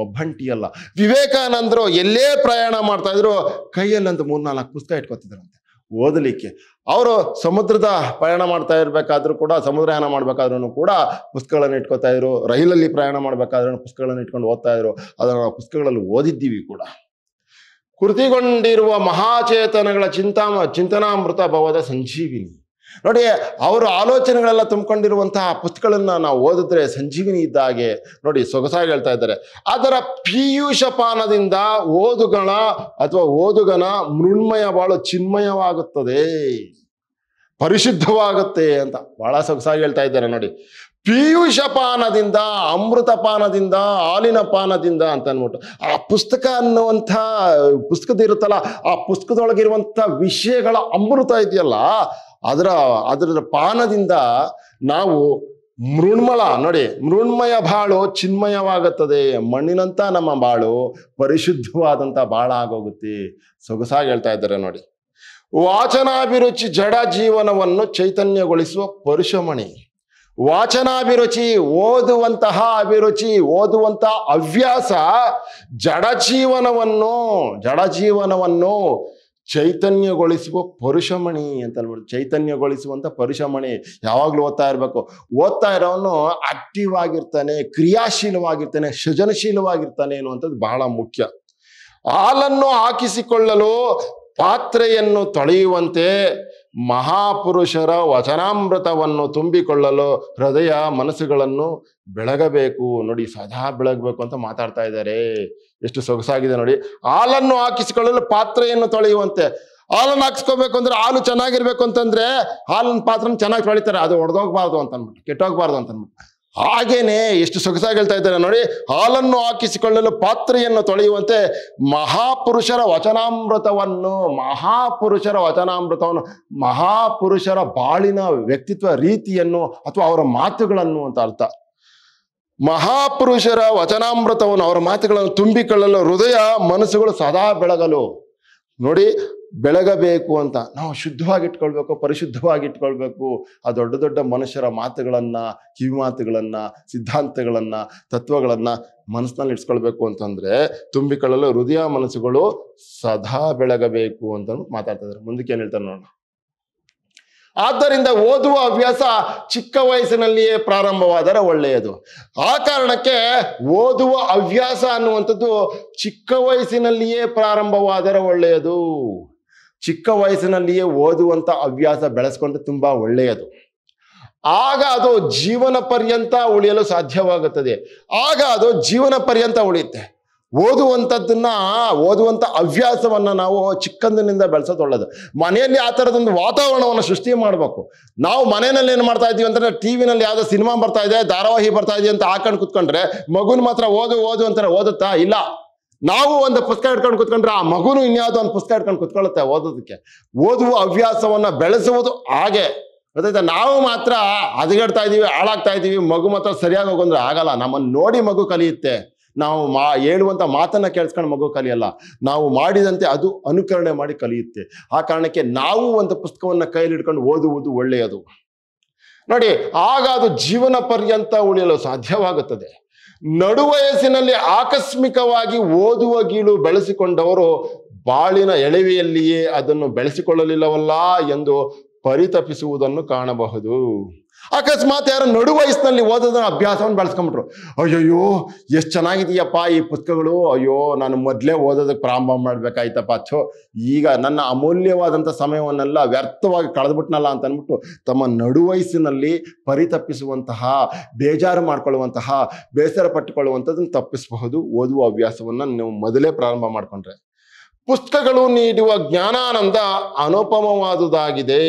ಒಬ್ಬಂಟಿಯಲ್ಲ ವಿವೇಕಾನಂದರು ಎಲ್ಲೇ ಪ್ರಯಾಣ ಮಾಡ್ತಾ ಇದ್ರು ಕೈಯಲ್ಲಂತ ಮೂರ್ನಾಲ್ಕು ಪುಸ್ತಕ ಇಟ್ಕೋತಿದ್ರಂತೆ ಓದಲಿಕ್ಕೆ ಅವರು ಸಮುದ್ರದ ಪ್ರಯಾಣ ಮಾಡ್ತಾ ಇರಬೇಕಾದ್ರೂ ಕೂಡ ಸಮುದ್ರಯಾನ ಮಾಡಬೇಕಾದ್ರೂ ಕೂಡ ಪುಸ್ತಕಗಳನ್ನು ಇಟ್ಕೋತಾ ಇದ್ರು ರೈಲಲ್ಲಿ ಪ್ರಯಾಣ ಮಾಡಬೇಕಾದ್ರೂ ಪುಸ್ತಕಗಳನ್ನು ಇಟ್ಕೊಂಡು ಓದ್ತಾ ಇದ್ರು ಅದನ್ನು ಪುಸ್ತಕಗಳಲ್ಲಿ ಓದಿದ್ದೀವಿ ಕೂಡ ಕೃತಿಗೊಂಡಿರುವ ಮಹಾಚೇತನಗಳ ಚಿಂತಾ ಚಿಂತನಾಮೃತ ಭವದ ಸಂಜೀವಿನಿ ನೋಡಿ ಅವರು ಆಲೋಚನೆಗಳೆಲ್ಲ ತುಂಬಿಕೊಂಡಿರುವಂತಹ ಪುಸ್ತಕಗಳನ್ನು ನಾವು ಓದಿದ್ರೆ ಸಂಜೀವಿನಿ ಇದ್ದ ಹಾಗೆ ನೋಡಿ ಸೊಗಸಾಗಿ ಹೇಳ್ತಾ ಇದ್ದಾರೆ ಅದರ ಪೀಯೂಷಪಾನದಿಂದ ಓದುಗಣ ಅಥವಾ ಓದುಗನ ಮೃಣ್ಮಯ ಬಹಳ ಚಿನ್ಮಯವಾಗುತ್ತದೆ ಪರಿಶುದ್ಧವಾಗುತ್ತೆ ಅಂತ ಬಹಳ ಸೊಗಸಾಗಿ ಹೇಳ್ತಾ ಇದ್ದಾರೆ ನೋಡಿ ಪೀಯೂಷಪಾನದಿಂದ ಅಮೃತಪಾನದಿಂದ ಹಾಲಿನ ಪಾನದಿಂದ ಅಂತ ಅಂದ್ಬಿಟ್ಟು ಆ ಪುಸ್ತಕ ಅನ್ನುವಂಥ ಪುಸ್ತಕದ ಇರುತ್ತಲ್ಲ ಆ ಪುಸ್ತಕದೊಳಗಿರುವಂಥ ವಿಷಯಗಳ ಅಮೃತ ಇದೆಯಲ್ಲ ಅದರ ಅದರ ಪಾನದಿಂದ ನಾವು ಮೃಣ್ಮಳ ನೋಡಿ ಮೃಣ್ಮಯ ಬಾಳು ಚಿನ್ಮಯವಾಗುತ್ತದೆ ಮಣ್ಣಿನಂತ ನಮ್ಮ ಬಾಳು ಪರಿಶುದ್ಧವಾದಂಥ ಆಗೋಗುತ್ತೆ ಸೊಗಸಾಗಿ ಹೇಳ್ತಾ ಇದ್ದಾರೆ ನೋಡಿ ವಾಚನಾಭಿರುಚಿ ಜಡ ಜೀವನವನ್ನು ಚೈತನ್ಯಗೊಳಿಸುವ ಪರಿಶಮಣಿ ವಾಚನಾಭಿರುಚಿ ಓದುವಂತಹ ಅಭಿರುಚಿ ಓದುವಂತಹ ಹವ್ಯಾಸ ಜಡ ಜೀವನವನ್ನು ಜಡ ಜೀವನವನ್ನು ಚೈತನ್ಯಗೊಳಿಸುವ ಪರುಷಮಣಿ ಅಂತ ಅನ್ಬಿಟ್ಟು ಚೈತನ್ಯಗೊಳಿಸುವಂಥ ಪರುಷಮಣಿ ಯಾವಾಗಲೂ ಓದ್ತಾ ಇರಬೇಕು ಓದ್ತಾ ಇರೋನು ಆಕ್ಟಿವ್ ಆಗಿರ್ತಾನೆ ಕ್ರಿಯಾಶೀಲವಾಗಿರ್ತಾನೆ ಸೃಜನಶೀಲವಾಗಿರ್ತಾನೆ ಅನ್ನುವಂಥದ್ದು ಬಹಳ ಮುಖ್ಯ ಹಾಲನ್ನು ಹಾಕಿಸಿಕೊಳ್ಳಲು ಪಾತ್ರೆಯನ್ನು ತೊಳೆಯುವಂತೆ ಮಹಾಪುರುಷರ ವಚನಾಮೃತವನ್ನು ತುಂಬಿಕೊಳ್ಳಲು ಹೃದಯ ಮನಸ್ಸುಗಳನ್ನು ಬೆಳಗಬೇಕು ನೋಡಿ ಸದಾ ಬೆಳಗಬೇಕು ಅಂತ ಮಾತಾಡ್ತಾ ಇದ್ದಾರೆ ಎಷ್ಟು ಸೊಗಸಾಗಿದೆ ನೋಡಿ ಹಾಲನ್ನು ಹಾಕಿಸಿಕೊಳ್ಳಲು ಪಾತ್ರೆಯನ್ನು ತೊಳೆಯುವಂತೆ ಹಾಲನ್ನು ಹಾಕಿಸ್ಕೋಬೇಕು ಅಂದ್ರೆ ಹಾಲು ಚೆನ್ನಾಗಿರ್ಬೇಕು ಅಂತಂದ್ರೆ ಹಾಲಿನ ಪಾತ್ರನ ಚೆನ್ನಾಗಿ ತೊಳಿತಾರೆ ಅದು ಒಡೆದೋಗ್ಬಾರ್ದು ಅಂತ ಅನ್ಬಿಟ್ಟು ಕೆಟ್ಟೋಗ್ಬಾರ್ದು ಅಂತ ಅನ್ಬಿಟ್ಟು ಹಾಗೇನೆ ಎಷ್ಟು ಸೊಗಸಾಗಿ ಹೇಳ್ತಾ ಇದ್ದಾರೆ ನೋಡಿ ಹಾಲನ್ನು ಹಾಕಿಸಿಕೊಳ್ಳಲು ಪಾತ್ರೆಯನ್ನು ತೊಳೆಯುವಂತೆ ಮಹಾಪುರುಷರ ವಚನಾಮೃತವನ್ನು ಮಹಾಪುರುಷರ ವಚನಾಮೃತವನ್ನು ಮಹಾಪುರುಷರ ಬಾಳಿನ ವ್ಯಕ್ತಿತ್ವ ರೀತಿಯನ್ನು ಅಥವಾ ಅವರ ಮಾತುಗಳನ್ನು ಅಂತ ಅರ್ಥ ಮಹಾಪುರುಷರ ವಚನಾಮೃತವನ್ನು ಅವರ ಮಾತುಗಳನ್ನು ತುಂಬಿಕೊಳ್ಳಲು ಹೃದಯ ಮನಸ್ಸುಗಳು ಸದಾ ಬೆಳಗಲು ನೋಡಿ ಬೆಳಗಬೇಕು ಅಂತ ನಾವು ಶುದ್ಧವಾಗಿ ಇಟ್ಕೊಳ್ಬೇಕು ಪರಿಶುದ್ಧವಾಗಿ ಇಟ್ಕೊಳ್ಬೇಕು ಆ ದೊಡ್ಡ ದೊಡ್ಡ ಮನುಷ್ಯರ ಮಾತುಗಳನ್ನ ಕಿವಿ ಸಿದ್ಧಾಂತಗಳನ್ನ ಸಿದ್ಧಾಂತಗಳನ್ನು ತತ್ವಗಳನ್ನು ಮನಸ್ಸಿನಲ್ಲಿ ಇಟ್ಸ್ಕೊಳ್ಬೇಕು ಅಂತಂದ್ರೆ ತುಂಬಿಕೊಳ್ಳಲು ಹೃದಯ ಮನಸ್ಸುಗಳು ಸದಾ ಬೆಳಗಬೇಕು ಅಂತ ಮಾತಾಡ್ತಾ ಇದ್ದಾರೆ ಮುಂದಕ್ಕೆ ಏನು ಹೇಳ್ತಾರೆ ನೋಡೋಣ ಆದ್ದರಿಂದ ಓದುವ ಅಭ್ಯಾಸ ಚಿಕ್ಕ ವಯಸ್ಸಿನಲ್ಲಿಯೇ ಪ್ರಾರಂಭವಾದರೆ ಒಳ್ಳೆಯದು ಆ ಕಾರಣಕ್ಕೆ ಓದುವ ಹವ್ಯಾಸ ಅನ್ನುವಂಥದ್ದು ಚಿಕ್ಕ ವಯಸ್ಸಿನಲ್ಲಿಯೇ ಪ್ರಾರಂಭವಾದರೆ ಒಳ್ಳೆಯದು ಚಿಕ್ಕ ವಯಸ್ಸಿನಲ್ಲಿಯೇ ಓದುವಂಥ ಹವ್ಯಾಸ ಬೆಳೆಸ್ಕೊಂಡ್ರೆ ತುಂಬ ಒಳ್ಳೆಯದು ಆಗ ಅದು ಜೀವನ ಪರ್ಯಂತ ಉಳಿಯಲು ಸಾಧ್ಯವಾಗುತ್ತದೆ ಆಗ ಅದು ಜೀವನ ಪರ್ಯಂತ ಉಳಿಯುತ್ತೆ ಓದುವಂಥದ್ದನ್ನ ಓದುವಂಥ ಹವ್ಯಾಸವನ್ನು ನಾವು ಚಿಕ್ಕಂದಿನಿಂದ ಬೆಳೆಸೋದೊಳ್ಳದು ಮನೆಯಲ್ಲಿ ಆ ಥರದೊಂದು ವಾತಾವರಣವನ್ನು ಸೃಷ್ಟಿ ಮಾಡಬೇಕು ನಾವು ಮನೆಯಲ್ಲಿ ಏನು ಮಾಡ್ತಾ ಇದ್ದೀವಿ ಅಂತಂದ್ರೆ ಟಿ ವಿನಲ್ಲಿ ಯಾವುದೋ ಸಿನಿಮಾ ಬರ್ತಾ ಇದೆ ಧಾರಾವಾಹಿ ಬರ್ತಾ ಇದೆ ಅಂತ ಹಾಕೊಂಡು ಕುತ್ಕೊಂಡ್ರೆ ಮಗುನ ಮಾತ್ರ ಓದು ಓದು ಅಂತಾರೆ ಓದುತ್ತಾ ಇಲ್ಲ ನಾವು ಒಂದು ಪುಸ್ತಕ ಹಿಡ್ಕೊಂಡು ಕುತ್ಕೊಂಡ್ರೆ ಆ ಮಗುನು ಇನ್ಯಾವುದೋ ಒಂದು ಪುಸ್ತಕ ಹಿಡ್ಕೊಂಡು ಕುತ್ಕೊಳ್ಳುತ್ತೆ ಓದೋದಕ್ಕೆ ಓದುವ ಹವ್ಯಾಸವನ್ನು ಬೆಳೆಸುವುದು ಹಾಗೆ ಗೊತ್ತಾಯ್ತಾ ನಾವು ಮಾತ್ರ ಹದಗೆಡ್ತಾ ಇದ್ದೀವಿ ಹಾಳಾಗ್ತಾ ಇದ್ದೀವಿ ಮಗು ಮಾತ್ರ ಸರಿಯಾಗಿ ಹೋಗೋಂದ್ರೆ ಆಗಲ್ಲ ನಮ್ಮನ್ನು ನೋಡಿ ಮಗು ಕಲಿಯುತ್ತೆ ನಾವು ಮಾ ಹೇಳುವಂಥ ಮಾತನ್ನು ಕೇಳಿಸ್ಕೊಂಡು ಮಗು ಕಲಿಯಲ್ಲ ನಾವು ಮಾಡಿದಂತೆ ಅದು ಅನುಕರಣೆ ಮಾಡಿ ಕಲಿಯುತ್ತೆ ಆ ಕಾರಣಕ್ಕೆ ನಾವು ಒಂದು ಪುಸ್ತಕವನ್ನು ಕೈಯಲ್ಲಿ ಇಟ್ಕೊಂಡು ಓದುವುದು ಒಳ್ಳೆಯದು ನೋಡಿ ಆಗ ಅದು ಜೀವನ ಪರ್ಯಂತ ಉಳಿಯಲು ಸಾಧ್ಯವಾಗುತ್ತದೆ ನಡುವಯಸ್ಸಿನಲ್ಲಿ ಆಕಸ್ಮಿಕವಾಗಿ ಓದುವ ಗೀಳು ಬೆಳೆಸಿಕೊಂಡವರು ಬಾಳಿನ ಎಳವೆಯಲ್ಲಿಯೇ ಅದನ್ನು ಬೆಳೆಸಿಕೊಳ್ಳಲಿಲ್ಲವಲ್ಲ ಎಂದು ಪರಿತಪಿಸುವುದನ್ನು ಕಾಣಬಹುದು ಅಕಸ್ಮಾತ್ ಯಾರು ನಡು ವಯಸ್ಸಿನಲ್ಲಿ ಓದೋದನ್ನ ಅಭ್ಯಾಸವನ್ನು ಬೆಳೆಸ್ಕೊಂಬಿಟ್ರು ಅಯ್ಯಯ್ಯೋ ಎಷ್ಟು ಚೆನ್ನಾಗಿದೆಯಪ್ಪ ಈ ಪುಸ್ತಕಗಳು ಅಯ್ಯೋ ನಾನು ಮೊದಲೇ ಓದೋದಕ್ಕೆ ಪ್ರಾರಂಭ ಮಾಡಬೇಕಾಯ್ತಪ್ಪ ಅಚ್ಚೋ ಈಗ ನನ್ನ ಅಮೂಲ್ಯವಾದಂಥ ಸಮಯವನ್ನೆಲ್ಲ ವ್ಯರ್ಥವಾಗಿ ಕಳೆದ್ಬಿಟ್ನಲ್ಲ ಅಂತ ಅಂದ್ಬಿಟ್ಟು ತಮ್ಮ ನಡು ವಯಸ್ಸಿನಲ್ಲಿ ಪರಿತಪ್ಪಿಸುವಂತಹ ಬೇಜಾರು ಮಾಡ್ಕೊಳ್ಳುವಂತಹ ಬೇಸರ ಪಟ್ಟುಕೊಳ್ಳುವಂಥದ್ದನ್ನು ತಪ್ಪಿಸಬಹುದು ಓದುವ ಅಭ್ಯಾಸವನ್ನು ನೀವು ಮೊದಲೇ ಪ್ರಾರಂಭ ಮಾಡ್ಕೊಂಡ್ರೆ ಪುಸ್ತಕಗಳು ನೀಡುವ ಜ್ಞಾನಾನಂದ ಅನುಪಮವಾದುದಾಗಿದೆ